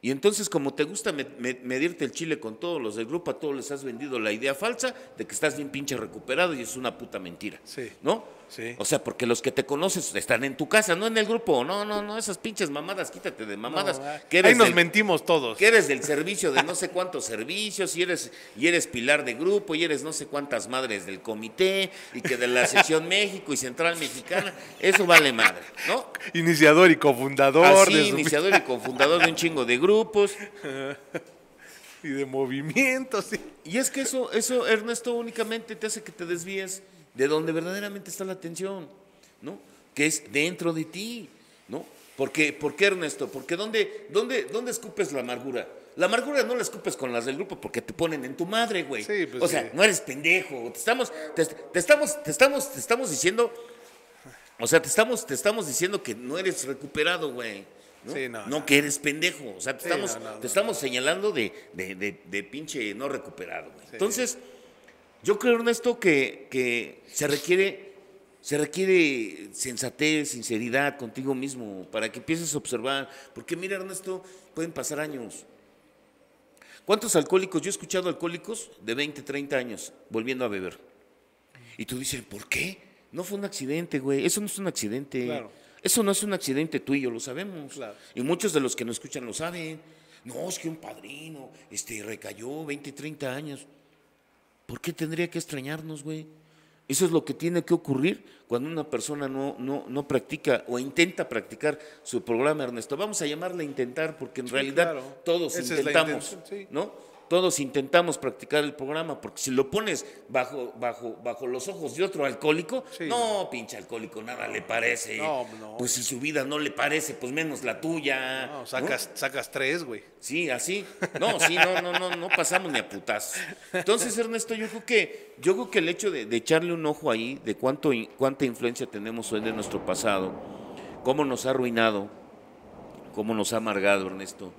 Y entonces, como te gusta medirte el chile con todos los del grupo, a todos les has vendido la idea falsa de que estás bien pinche recuperado y es una puta mentira. Sí. ¿No? Sí. O sea, porque los que te conoces están en tu casa, no en el grupo. No, no, no, esas pinches mamadas, quítate de mamadas. ahí nos mentimos todos. Que eres del servicio de no sé cuántos servicios y eres, y eres pilar de grupo y eres no sé cuántas madres del comité y que de la sección México y Central Mexicana, eso vale madre, ¿no? Iniciador y cofundador. Así, iniciador y cofundador de un chingo de grupos. y de movimientos. Y es que eso, eso, Ernesto, únicamente te hace que te desvíes de donde verdaderamente está la atención, ¿no? Que es dentro de ti, ¿no? Porque, ¿Por qué, Ernesto? Porque ¿dónde, dónde, ¿dónde escupes la amargura? La amargura no la escupes con las del grupo porque te ponen en tu madre, güey. Pues o sea, no eres pendejo. Te estamos, te, estamos, te estamos, te estamos diciendo, o sea, te estamos, te estamos diciendo que no eres recuperado, güey. No, que eres pendejo. O sea, te estamos, señalando de, pinche no recuperado. Entonces, yo creo, Ernesto, que, que se requiere. Se requiere sensatez, sinceridad contigo mismo, para que empieces a observar. Porque mira, Ernesto, pueden pasar años. ¿Cuántos alcohólicos? Yo he escuchado alcohólicos de 20, 30 años volviendo a beber. Y tú dices, ¿por qué? No fue un accidente, güey. Eso no es un accidente. Eso no es un accidente tuyo, lo sabemos. Y muchos de los que nos escuchan lo saben. No, es que un padrino este, recayó 20, 30 años. ¿Por qué tendría que extrañarnos, güey? Eso es lo que tiene que ocurrir cuando una persona no, no, no practica o intenta practicar su programa, Ernesto. Vamos a llamarle intentar porque en realidad todos intentamos, ¿no? todos intentamos practicar el programa, porque si lo pones bajo, bajo, bajo los ojos de otro alcohólico, no, pinche alcohólico, nada le parece. pues si su vida no le parece, pues menos la tuya. No, sacas, sacas tres, güey. Sí, así. No, sí, no, no, no, no pasamos ni a putazos. Entonces, Ernesto, yo creo que, yo creo que el hecho de, echarle un ojo ahí, de cuánto, cuánta influencia tenemos hoy de nuestro pasado, cómo nos ha arruinado, cómo nos ha amargado, Ernesto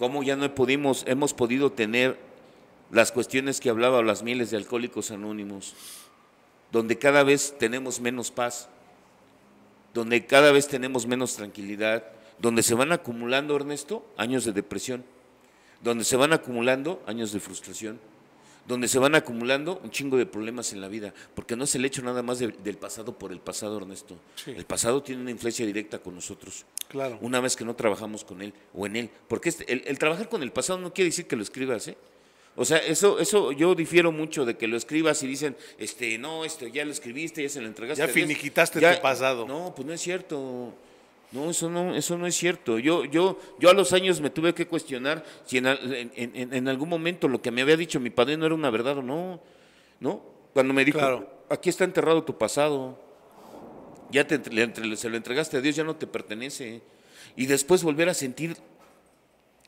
cómo ya no hemos podido tener las cuestiones que hablaba las miles de alcohólicos anónimos, donde cada vez tenemos menos paz, donde cada vez tenemos menos tranquilidad, donde se van acumulando, Ernesto, años de depresión, donde se van acumulando años de frustración donde se van acumulando un chingo de problemas en la vida, porque no es el hecho nada más del pasado por el pasado, Ernesto. El pasado tiene una influencia directa con nosotros. Claro. Una vez que no trabajamos con él o en él, porque este, el, trabajar con el pasado no quiere decir que lo escribas, ¿eh? O sea, eso, eso yo difiero mucho de que lo escribas y dicen, este, no, esto ya lo escribiste, ya se lo entregaste. Ya finiquitaste tu pasado. No, pues no es cierto. No, eso no, eso no es cierto. Yo, yo, yo a los años me tuve que cuestionar si en, algún momento lo que me había dicho mi padre no era una verdad o no. ¿No? Cuando me dijo, aquí está enterrado tu pasado. Ya te, se lo entregaste a Dios, ya no te pertenece. Y después volver a sentir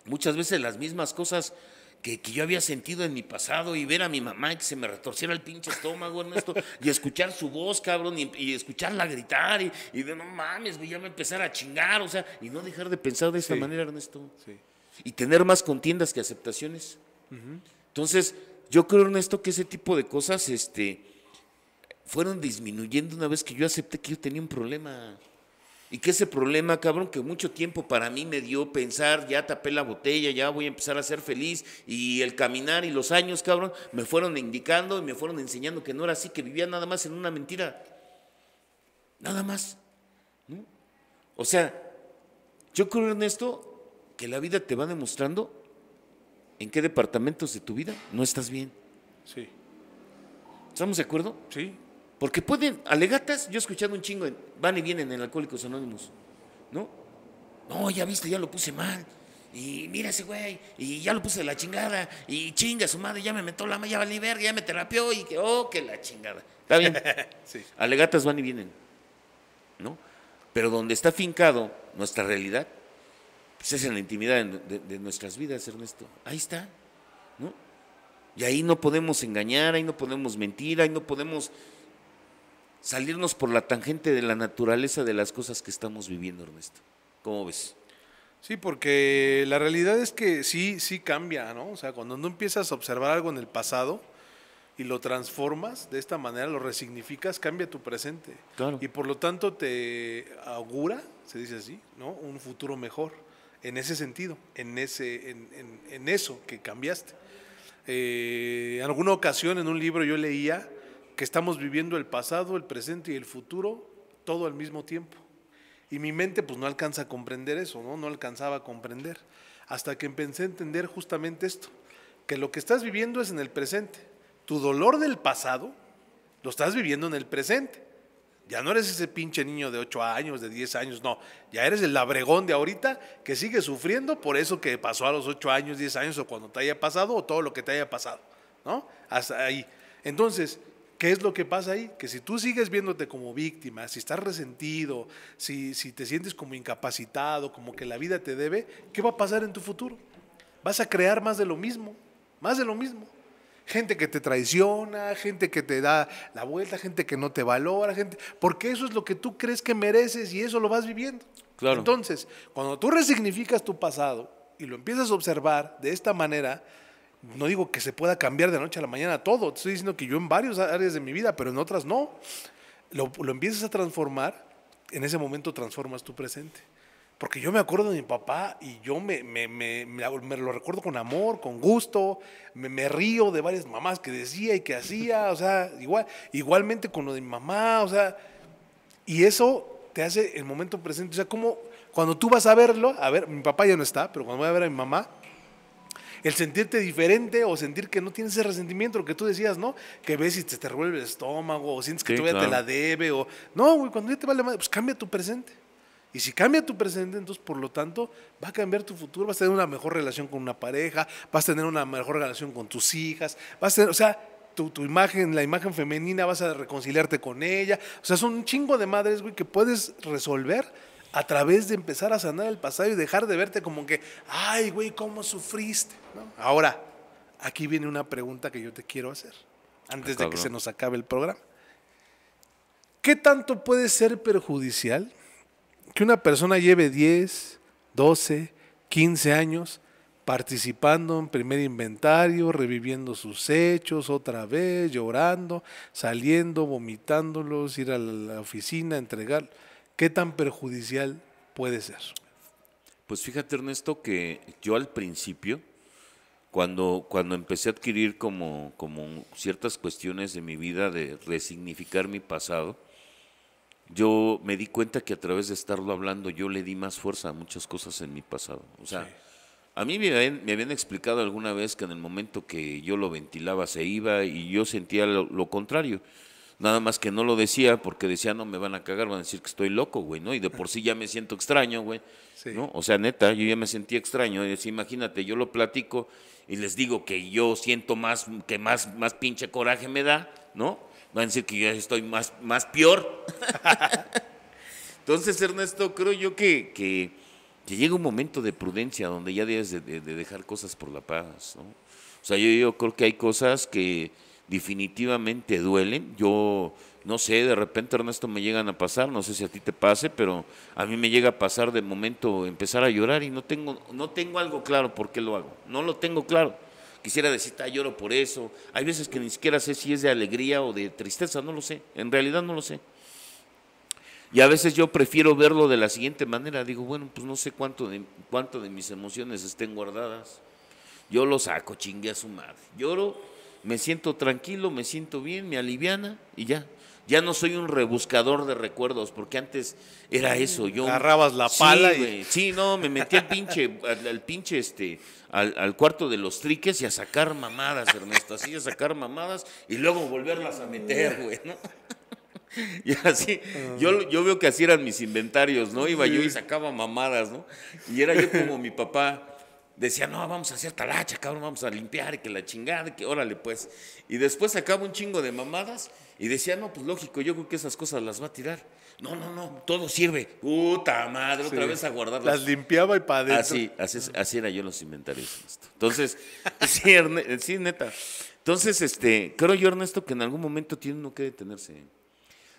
muchas veces las mismas cosas que, yo había sentido en mi pasado y ver a mi mamá y que se me retorciera el pinche estómago, Ernesto, y escuchar su voz, cabrón, y, escucharla gritar, y, de no mames, voy a empezar a chingar, o sea, y no dejar de pensar de esa manera, Ernesto. Sí. Y tener más contiendas que aceptaciones. Entonces, yo creo, Ernesto, que ese tipo de cosas este, fueron disminuyendo una vez que yo acepté que yo tenía un problema. Y que ese problema, cabrón, que mucho tiempo para mí me dio pensar, ya tapé la botella, ya voy a empezar a ser feliz. Y el caminar y los años, cabrón, me fueron indicando y me fueron enseñando que no era así, que vivía nada más en una mentira. Nada más. O sea, yo creo, en esto que la vida te va demostrando en qué departamentos de tu vida no estás bien. Sí. ¿Estamos de acuerdo? Sí. Porque pueden, alegatas, yo he escuchado un chingo, van y vienen en Alcohólicos Anónimos, ¿no? No, ya viste, ya lo puse mal. Y mira ese güey, y ya lo puse de la chingada, y chinga su madre, ya me metió la ya a verga, ya me terapió, y que, oh, que la chingada. Está bien. Alegatas van y vienen, ¿no? Pero donde está fincado nuestra realidad, pues es en la intimidad de nuestras vidas, Ernesto. Ahí está, ¿no? Y ahí no podemos engañar, ahí no podemos mentir, ahí no podemos salirnos por la tangente de la naturaleza de las cosas que estamos viviendo, Ernesto. ¿Cómo ves? Sí, porque la realidad es que sí, sí cambia, ¿no? O sea, cuando no empiezas a observar algo en el pasado y lo transformas de esta manera, lo resignificas, cambia tu presente. Claro. Y por lo tanto te augura, se dice así, ¿no? Un futuro mejor. En ese sentido, en, ese, en, eso que cambiaste. Eh, en alguna ocasión en un libro yo leía estamos viviendo el pasado, el presente y el futuro todo al mismo tiempo. Y mi mente pues no alcanza a comprender eso, ¿no? No alcanzaba a comprender. Hasta que empecé a entender justamente esto, que lo que estás viviendo es en el presente. Tu dolor del pasado lo estás viviendo en el presente. Ya no eres ese pinche niño de 8 años, de 10 años, no. Ya eres el labregón de ahorita que sigue sufriendo por eso que pasó a los 8 años, 10 años o cuando te haya pasado o todo lo que te haya pasado, ¿no? Hasta ahí. Entonces, ¿Qué es lo que pasa ahí? Que si tú sigues viéndote como víctima, si estás resentido, si, si te sientes como incapacitado, como que la vida te debe, ¿qué va a pasar en tu futuro? Vas a crear más de lo mismo, más de lo mismo. Gente que te traiciona, gente que te da la vuelta, gente que no te valora, gente, porque eso es lo que tú crees que mereces y eso lo vas viviendo. Claro. Entonces, cuando tú resignificas tu pasado y lo empiezas a observar de esta manera, no digo que se pueda cambiar de noche a la mañana todo, estoy diciendo que yo en varias áreas de mi vida, pero en otras no. Lo, empiezas a transformar, en ese momento transformas tu presente. Porque yo me acuerdo de mi papá y yo me, me, lo recuerdo con amor, con gusto, me, río de varias mamás que decía y que hacía, o sea, igual, igualmente con lo de mi mamá, o sea, y eso te hace el momento presente, o sea, como cuando tú vas a verlo, a ver, mi papá ya no está, pero cuando voy a ver a mi mamá, el sentirte diferente o sentir que no tienes ese resentimiento, lo que tú decías, ¿no? Que ves y te, te revuelve el estómago, o sientes que todavía te la debe, o no, güey, cuando ya te vale madre, pues cambia tu presente. Y si cambia tu presente, entonces por lo tanto va a cambiar tu futuro, vas a tener una mejor relación con una pareja, vas a tener una mejor relación con tus hijas, vas a tener, o sea, tu, tu, imagen, la imagen femenina, vas a reconciliarte con ella. O sea, son un chingo de madres, güey, que puedes resolver a través de empezar a sanar el pasado y dejar de verte como que, ay, güey, ¿cómo sufriste? Ahora, aquí viene una pregunta que yo te quiero hacer, antes de que se nos acabe el programa. ¿Qué tanto puede ser perjudicial que una persona lleve 10, 12, 15 años participando en primer inventario, reviviendo sus hechos otra vez, llorando, saliendo, vomitándolos, ir a la oficina, entregar? ¿Qué tan perjudicial puede ser? Pues fíjate Ernesto que yo al principio, cuando, cuando empecé a adquirir como, como ciertas cuestiones de mi vida, de resignificar mi pasado, yo me di cuenta que a través de estarlo hablando yo le di más fuerza a muchas cosas en mi pasado. O sea, a mí me habían, explicado alguna vez que en el momento que yo lo ventilaba se iba y yo sentía lo contrario. Nada más que no lo decía porque decía, no, me van a cagar, van a decir que estoy loco, güey, ¿no? Y de por sí ya me siento extraño, güey. ¿no? O sea, neta, yo ya me sentí extraño. imagínate, yo lo platico y les digo que yo siento más, que más, más pinche coraje me da, ¿no? Van a decir que yo estoy más, más peor. Entonces, Ernesto, creo yo que, que, llega un momento de prudencia donde ya debes de, dejar cosas por la paz, ¿no? O sea, yo, yo creo que hay cosas que definitivamente duelen. Yo no sé, de repente Ernesto me llegan a pasar, no sé si a ti te pase, pero a mí me llega a pasar de momento empezar a llorar y no tengo, no tengo algo claro por qué lo hago, no lo tengo claro. Quisiera decir, ah, lloro por eso. Hay veces que ni siquiera sé si es de alegría o de tristeza, no lo sé, en realidad no lo sé. Y a veces yo prefiero verlo de la siguiente manera, digo, bueno, pues no sé cuánto de, cuánto de mis emociones estén guardadas. Yo lo saco, chingue a su madre. Lloro me siento tranquilo, me siento bien, me aliviana y ya. Ya no soy un rebuscador de recuerdos, porque antes era eso. Yo agarrabas la pala sí, y sí, no, me metí al pinche, al, pinche este, al, cuarto de los triques y a sacar mamadas, Ernesto, así a sacar mamadas y luego volverlas a meter, güey, ¿no? Y así, yo, yo veo que así eran mis inventarios, ¿no? Iba yo y sacaba mamadas, ¿no? Y era yo como mi papá, decía, no, vamos a hacer talacha, cabrón, vamos a limpiar, que la chingada, que órale pues. Y después sacaba un chingo de mamadas y decía, no, pues lógico, yo creo que esas cosas las va a tirar. No, no, no, todo sirve. Puta madre, otra vez a guardarlas. Las limpiaba y para así, así, era yo los inventarios. Entonces, sí, neta. Entonces, este, creo yo, Ernesto, que en algún momento tiene uno que detenerse.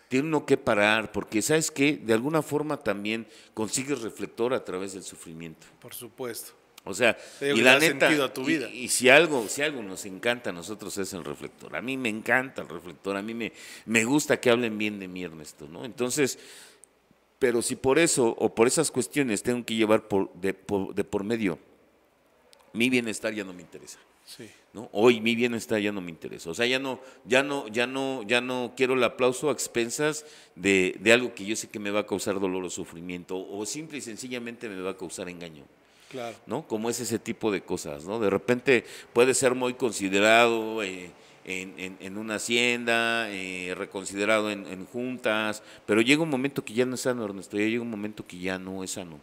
Tiene uno que parar, porque sabes que de alguna forma también consigues reflector a través del sufrimiento. Por supuesto. O sea, y la neta, a tu vida. Y, si algo, si algo nos encanta a nosotros es el reflector. A mí me encanta el reflector, a mí me, me gusta que hablen bien de mí, Ernesto, ¿no? Entonces, pero si por eso o por esas cuestiones tengo que llevar por, de, por, medio mi bienestar ya no me interesa. ¿no? Hoy mi bienestar ya no me interesa. O sea, ya no, ya no, ya no, ya no quiero el aplauso a expensas de, de algo que yo sé que me va a causar dolor o sufrimiento, o simple y sencillamente me va a causar engaño. ¿No? Como es ese tipo de cosas, ¿no? De repente puede ser muy considerado. Eh, en, una hacienda, eh, reconsiderado en, juntas, pero llega un momento que ya no es sano, Ernesto, ya llega un momento que ya no es sano.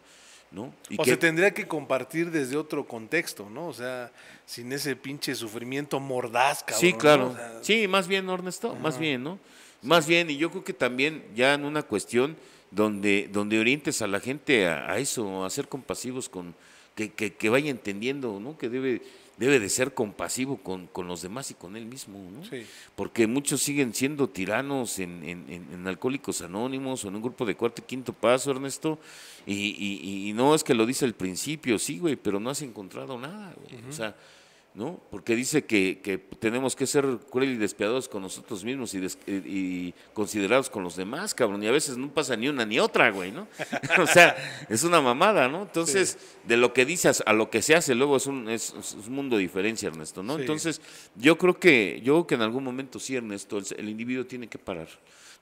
¿No? ¿Y que... se tendría que compartir desde otro contexto, ¿no? O sea, sin ese pinche sufrimiento mordaz, Sí, claro. Sí, más bien, Ernesto, más bien, ¿no? Más bien, y yo creo que también ya en una cuestión donde, donde orientes a la gente a, a eso, a ser compasivos con, que, vaya entendiendo, ¿no? Que debe, debe de ser compasivo con, con, los demás y con él mismo, ¿no? Porque muchos siguen siendo tiranos en, Alcohólicos Anónimos o en un grupo de cuarto y quinto paso, Ernesto, y, no es que lo dice al principio, sí, güey, pero no has encontrado nada, O sea, ¿no? Porque dice que, que, tenemos que ser cruel y despiadados con nosotros mismos y, considerados con los demás, cabrón. Y a veces no pasa ni una ni otra, güey, ¿no? o sea, es una mamada, ¿no? Entonces, de lo que dices a lo que se hace luego es un, es, un mundo de diferencia, Ernesto, ¿no? Entonces, yo creo que yo que en algún momento sí, Ernesto, el individuo tiene que parar.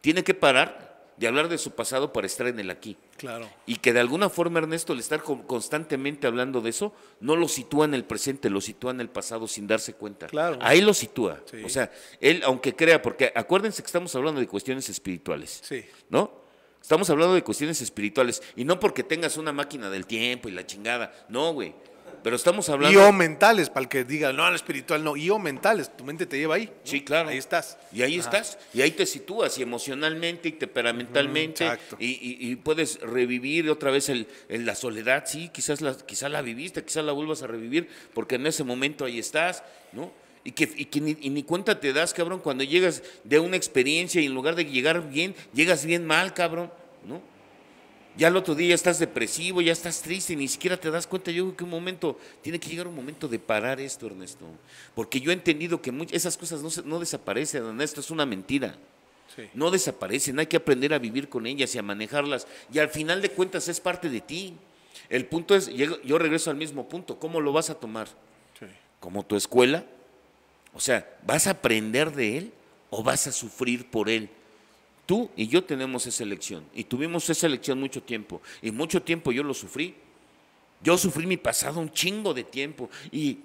Tiene que parar de hablar de su pasado para estar en el aquí. Claro. Y que de alguna forma Ernesto, el estar constantemente hablando de eso, no lo sitúa en el presente, lo sitúa en el pasado sin darse cuenta. Claro. Ahí lo sitúa. O sea, él, aunque crea, porque acuérdense que estamos hablando de cuestiones espirituales. Sí. ¿No? Estamos hablando de cuestiones espirituales. Y no porque tengas una máquina del tiempo y la chingada. No, güey. Pero estamos hablando. Y mentales, para el que diga, no, al espiritual no. Y o mentales, tu mente te lleva ahí. Sí, claro. Ahí estás. Y ahí estás. Y ahí te sitúas, y emocionalmente y temperamentalmente. Y, puedes revivir otra vez la soledad, sí, quizás la, quizás la viviste, quizás la vuelvas a revivir, porque en ese momento ahí estás, ¿no? Y que, ni, ni, cuenta te das, cabrón, cuando llegas de una experiencia y en lugar de llegar bien, llegas bien mal, cabrón, ¿no? ya el otro día estás depresivo, ya estás triste, ni siquiera te das cuenta. Yo creo que un momento, tiene que llegar un momento de parar esto, Ernesto. Porque yo he entendido que muchas, esas cosas no, desaparecen, Ernesto, es una mentira. No desaparecen, hay que aprender a vivir con ellas y a manejarlas. Y al final de cuentas es parte de ti. El punto es, yo regreso al mismo punto, ¿cómo lo vas a tomar? ¿Como tu escuela? O sea, ¿vas a aprender de él o vas a sufrir por él? Tú y yo tenemos esa elección y tuvimos esa elección mucho tiempo y mucho tiempo yo lo sufrí. Yo sufrí mi pasado un chingo de tiempo y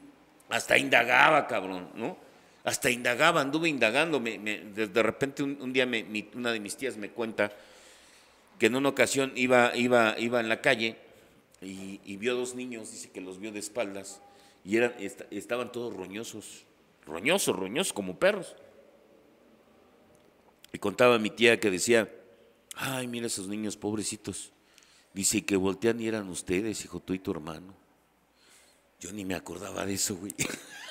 hasta indagaba, cabrón, ¿no? Hasta indagaba, anduve indagando. Me, de, repente un, día me, una de mis tías me cuenta que en una ocasión iba, iba, iba en la calle y, vio a dos niños, dice que los vio de espaldas y eran, estaban todos roñosos, roñosos, roñosos como perros. Y contaba mi tía que decía, ay, mira esos niños pobrecitos. Dice, que voltean y eran ustedes, hijo, tú y tu hermano. Yo ni me acordaba de eso, güey.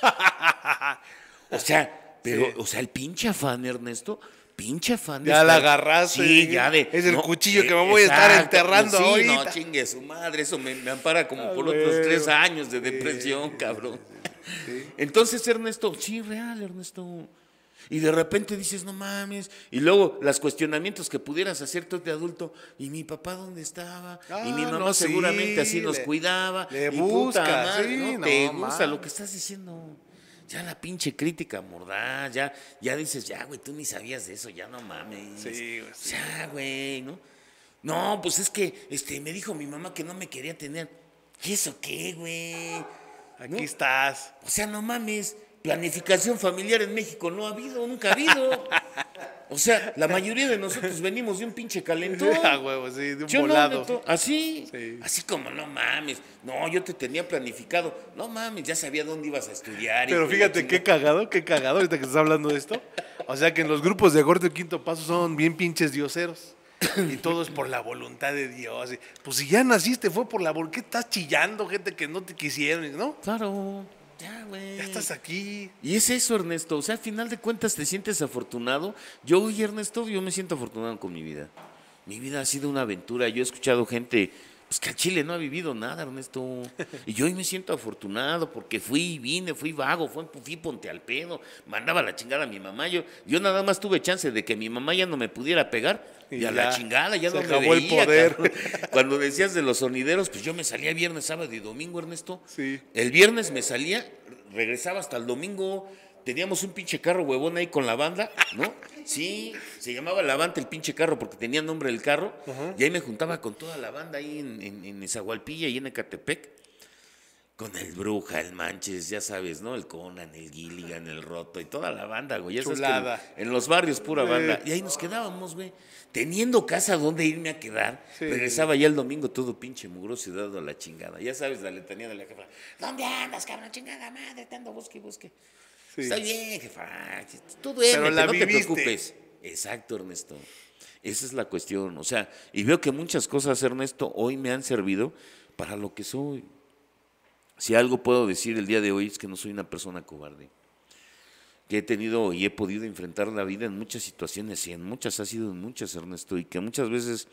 o sea, pero, o sea, el pinche afán, Ernesto, pinche afán. Ya la agarraste. Sí, ya de. Es el cuchillo eh, que me voy a estar enterrando hoy. No, chingue su madre, eso me, ampara como ah, por otros tres años de depresión, cabrón. Entonces, Ernesto, sí, real, Ernesto. Y de repente dices, no mames. Y luego los cuestionamientos que pudieras hacer tú de adulto. ¿Y mi papá dónde estaba? y mi ah, mamá seguramente así nos cuidaba. y busca, Te gusta lo que estás diciendo. Ya la pinche crítica mordaz, ya, ya dices, ya, güey, tú ni sabías de eso, ya no mames. Sí, güey. Ya, güey, ¿no? No, pues es que este, me dijo mi mamá que no me quería tener. ¿Y eso qué, güey? Aquí estás. O sea, no mames planificación familiar en México no ha habido, nunca ha habido. O sea, la mayoría de nosotros venimos de un pinche calentón. sí, de un volado. así, así como, no mames. No, yo te tenía planificado. No mames, ya sabía dónde ibas a estudiar. Pero fíjate qué cagado, qué cagado ahorita que estás hablando de esto. O sea, que en los grupos de Gordo y Quinto Paso son bien pinches dioseros. Y todo es por la voluntad de Dios. Pues si ya naciste, fue por la voluntad. ¿Qué estás chillando, gente que no te quisieron? ¿No? Claro ya, güey. Ya estás aquí. Y es eso, Ernesto. O sea, al final de cuentas te sientes afortunado. Yo hoy, Ernesto, yo me siento afortunado con mi vida. Mi vida ha sido una aventura. Yo he escuchado gente pues que a Chile no ha vivido nada, Ernesto. Y yo hoy me siento afortunado porque fui, vine, fui vago, fui, ponte al pedo, mandaba la chingada a mi mamá. Yo, yo nada más tuve chance de que mi mamá ya no me pudiera pegar y, a la chingada, ya no me acabó veía, el poder. Cuando decías de los sonideros, pues yo me salía viernes, sábado y domingo, Ernesto. Sí. El viernes me salía, regresaba hasta el domingo teníamos un pinche carro huevón ahí con la banda, ¿no? Sí, se llamaba La el pinche carro porque tenía nombre del carro. Y ahí me juntaba con toda la banda ahí en, en, y en Ecatepec. Con el Bruja, el Manches, ya sabes, ¿no? El Conan, el Gilligan, el Roto y toda la banda, güey. en, los barrios, pura banda. Y ahí nos quedábamos, güey. Teniendo casa donde irme a quedar, regresaba ya el domingo todo pinche mugro ciudad a la chingada. Ya sabes la letanía de la jefa. ¿Dónde andas, cabrón? Chingada madre, te ando busque y busque. Está bien, jefa. Tú pero no te preocupes. Exacto, Ernesto. Esa es la cuestión. O sea, y veo que muchas cosas, Ernesto, hoy me han servido para lo que soy. Si algo puedo decir el día de hoy es que no soy una persona cobarde. Que he tenido y he podido enfrentar la vida en muchas situaciones y en muchas ha sido en muchas, Ernesto, y que muchas veces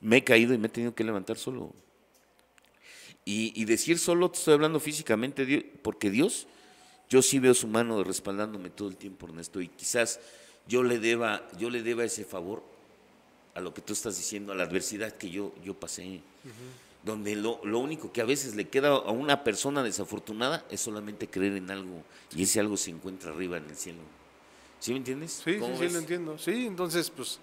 me he caído y me he tenido que levantar solo. Y, y decir solo, te estoy hablando físicamente, porque Dios yo sí veo su mano respaldándome todo el tiempo, Ernesto, y quizás yo le deba, yo le deba ese favor a lo que tú estás diciendo, a la adversidad que yo, yo pasé, donde lo, único que a veces le queda a una persona desafortunada es solamente creer en algo, y ese algo se encuentra arriba en el cielo. ¿Sí me entiendes? Sí, sí, sí, lo entiendo. Sí, entonces, pues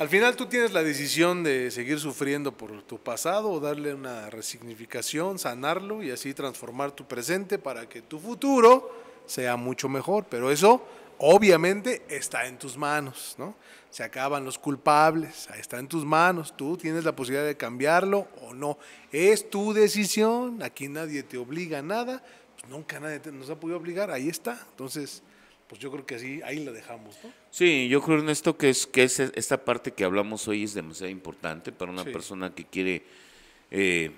al final tú tienes la decisión de seguir sufriendo por tu pasado o darle una resignificación, sanarlo y así transformar tu presente para que tu futuro sea mucho mejor. Pero eso obviamente está en tus manos, ¿no? Se acaban los culpables, está en tus manos, tú tienes la posibilidad de cambiarlo o no. Es tu decisión, aquí nadie te obliga a nada, pues nunca nadie nos ha podido obligar, ahí está. Entonces, pues yo creo que así, ahí la dejamos, ¿no? Sí, yo creo, Ernesto, que, es, que esta parte que hablamos hoy es demasiado importante para una persona que quiere eh,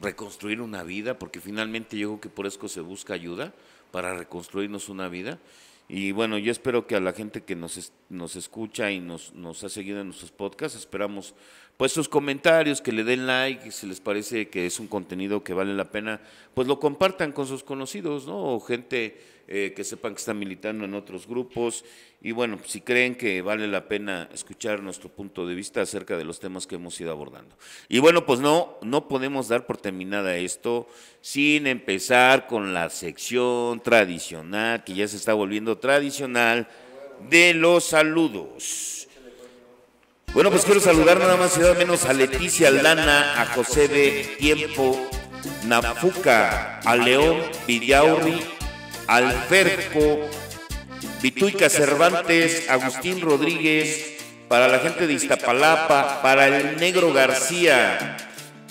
reconstruir una vida, porque finalmente yo creo que por eso se busca ayuda, para reconstruirnos una vida. Y bueno, yo espero que a la gente que nos, nos escucha y nos, nos ha seguido en nuestros podcasts, esperamos pues sus comentarios, que le den like, si les parece que es un contenido que vale la pena, pues lo compartan con sus conocidos, ¿no? O gente eh, que sepan que está militando en otros grupos. Y bueno, si creen que vale la pena escuchar nuestro punto de vista acerca de los temas que hemos ido abordando. Y bueno, pues no, no podemos dar por terminada esto sin empezar con la sección tradicional, que ya se está volviendo tradicional, de los saludos. Bueno, pues quiero saludar nada más y nada menos a Leticia Aldana, a José de Tiempo, Nafuca, a León Villaurri, Alferco, Vituica Cervantes, Agustín Rodríguez, para la gente de Iztapalapa, para el Negro García,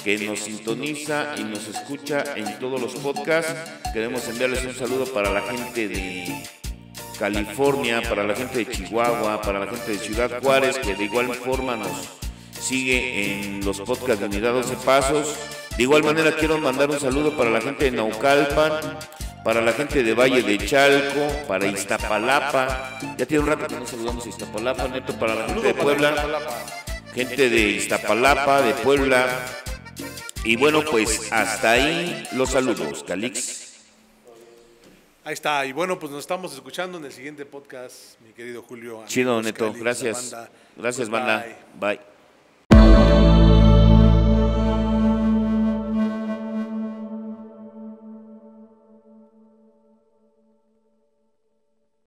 que nos sintoniza y nos escucha en todos los podcasts. Queremos enviarles un saludo para la gente de California, para la gente de Chihuahua, para la gente de Ciudad Juárez, que de igual forma nos sigue en los podcasts de Unidad 12 Pasos. De igual manera quiero mandar un saludo para la gente de Naucalpan, para la gente de Valle de Chalco, para Iztapalapa. Ya tiene un rato que no saludamos a Iztapalapa, neto, para la gente de Puebla, gente de Iztapalapa, de Puebla. Y bueno, pues hasta ahí los saludos, Calix. Ahí está, y bueno, pues nos estamos escuchando en el siguiente podcast, mi querido Julio. Chido, Neto, pues, gracias. Gracias, pues, bye.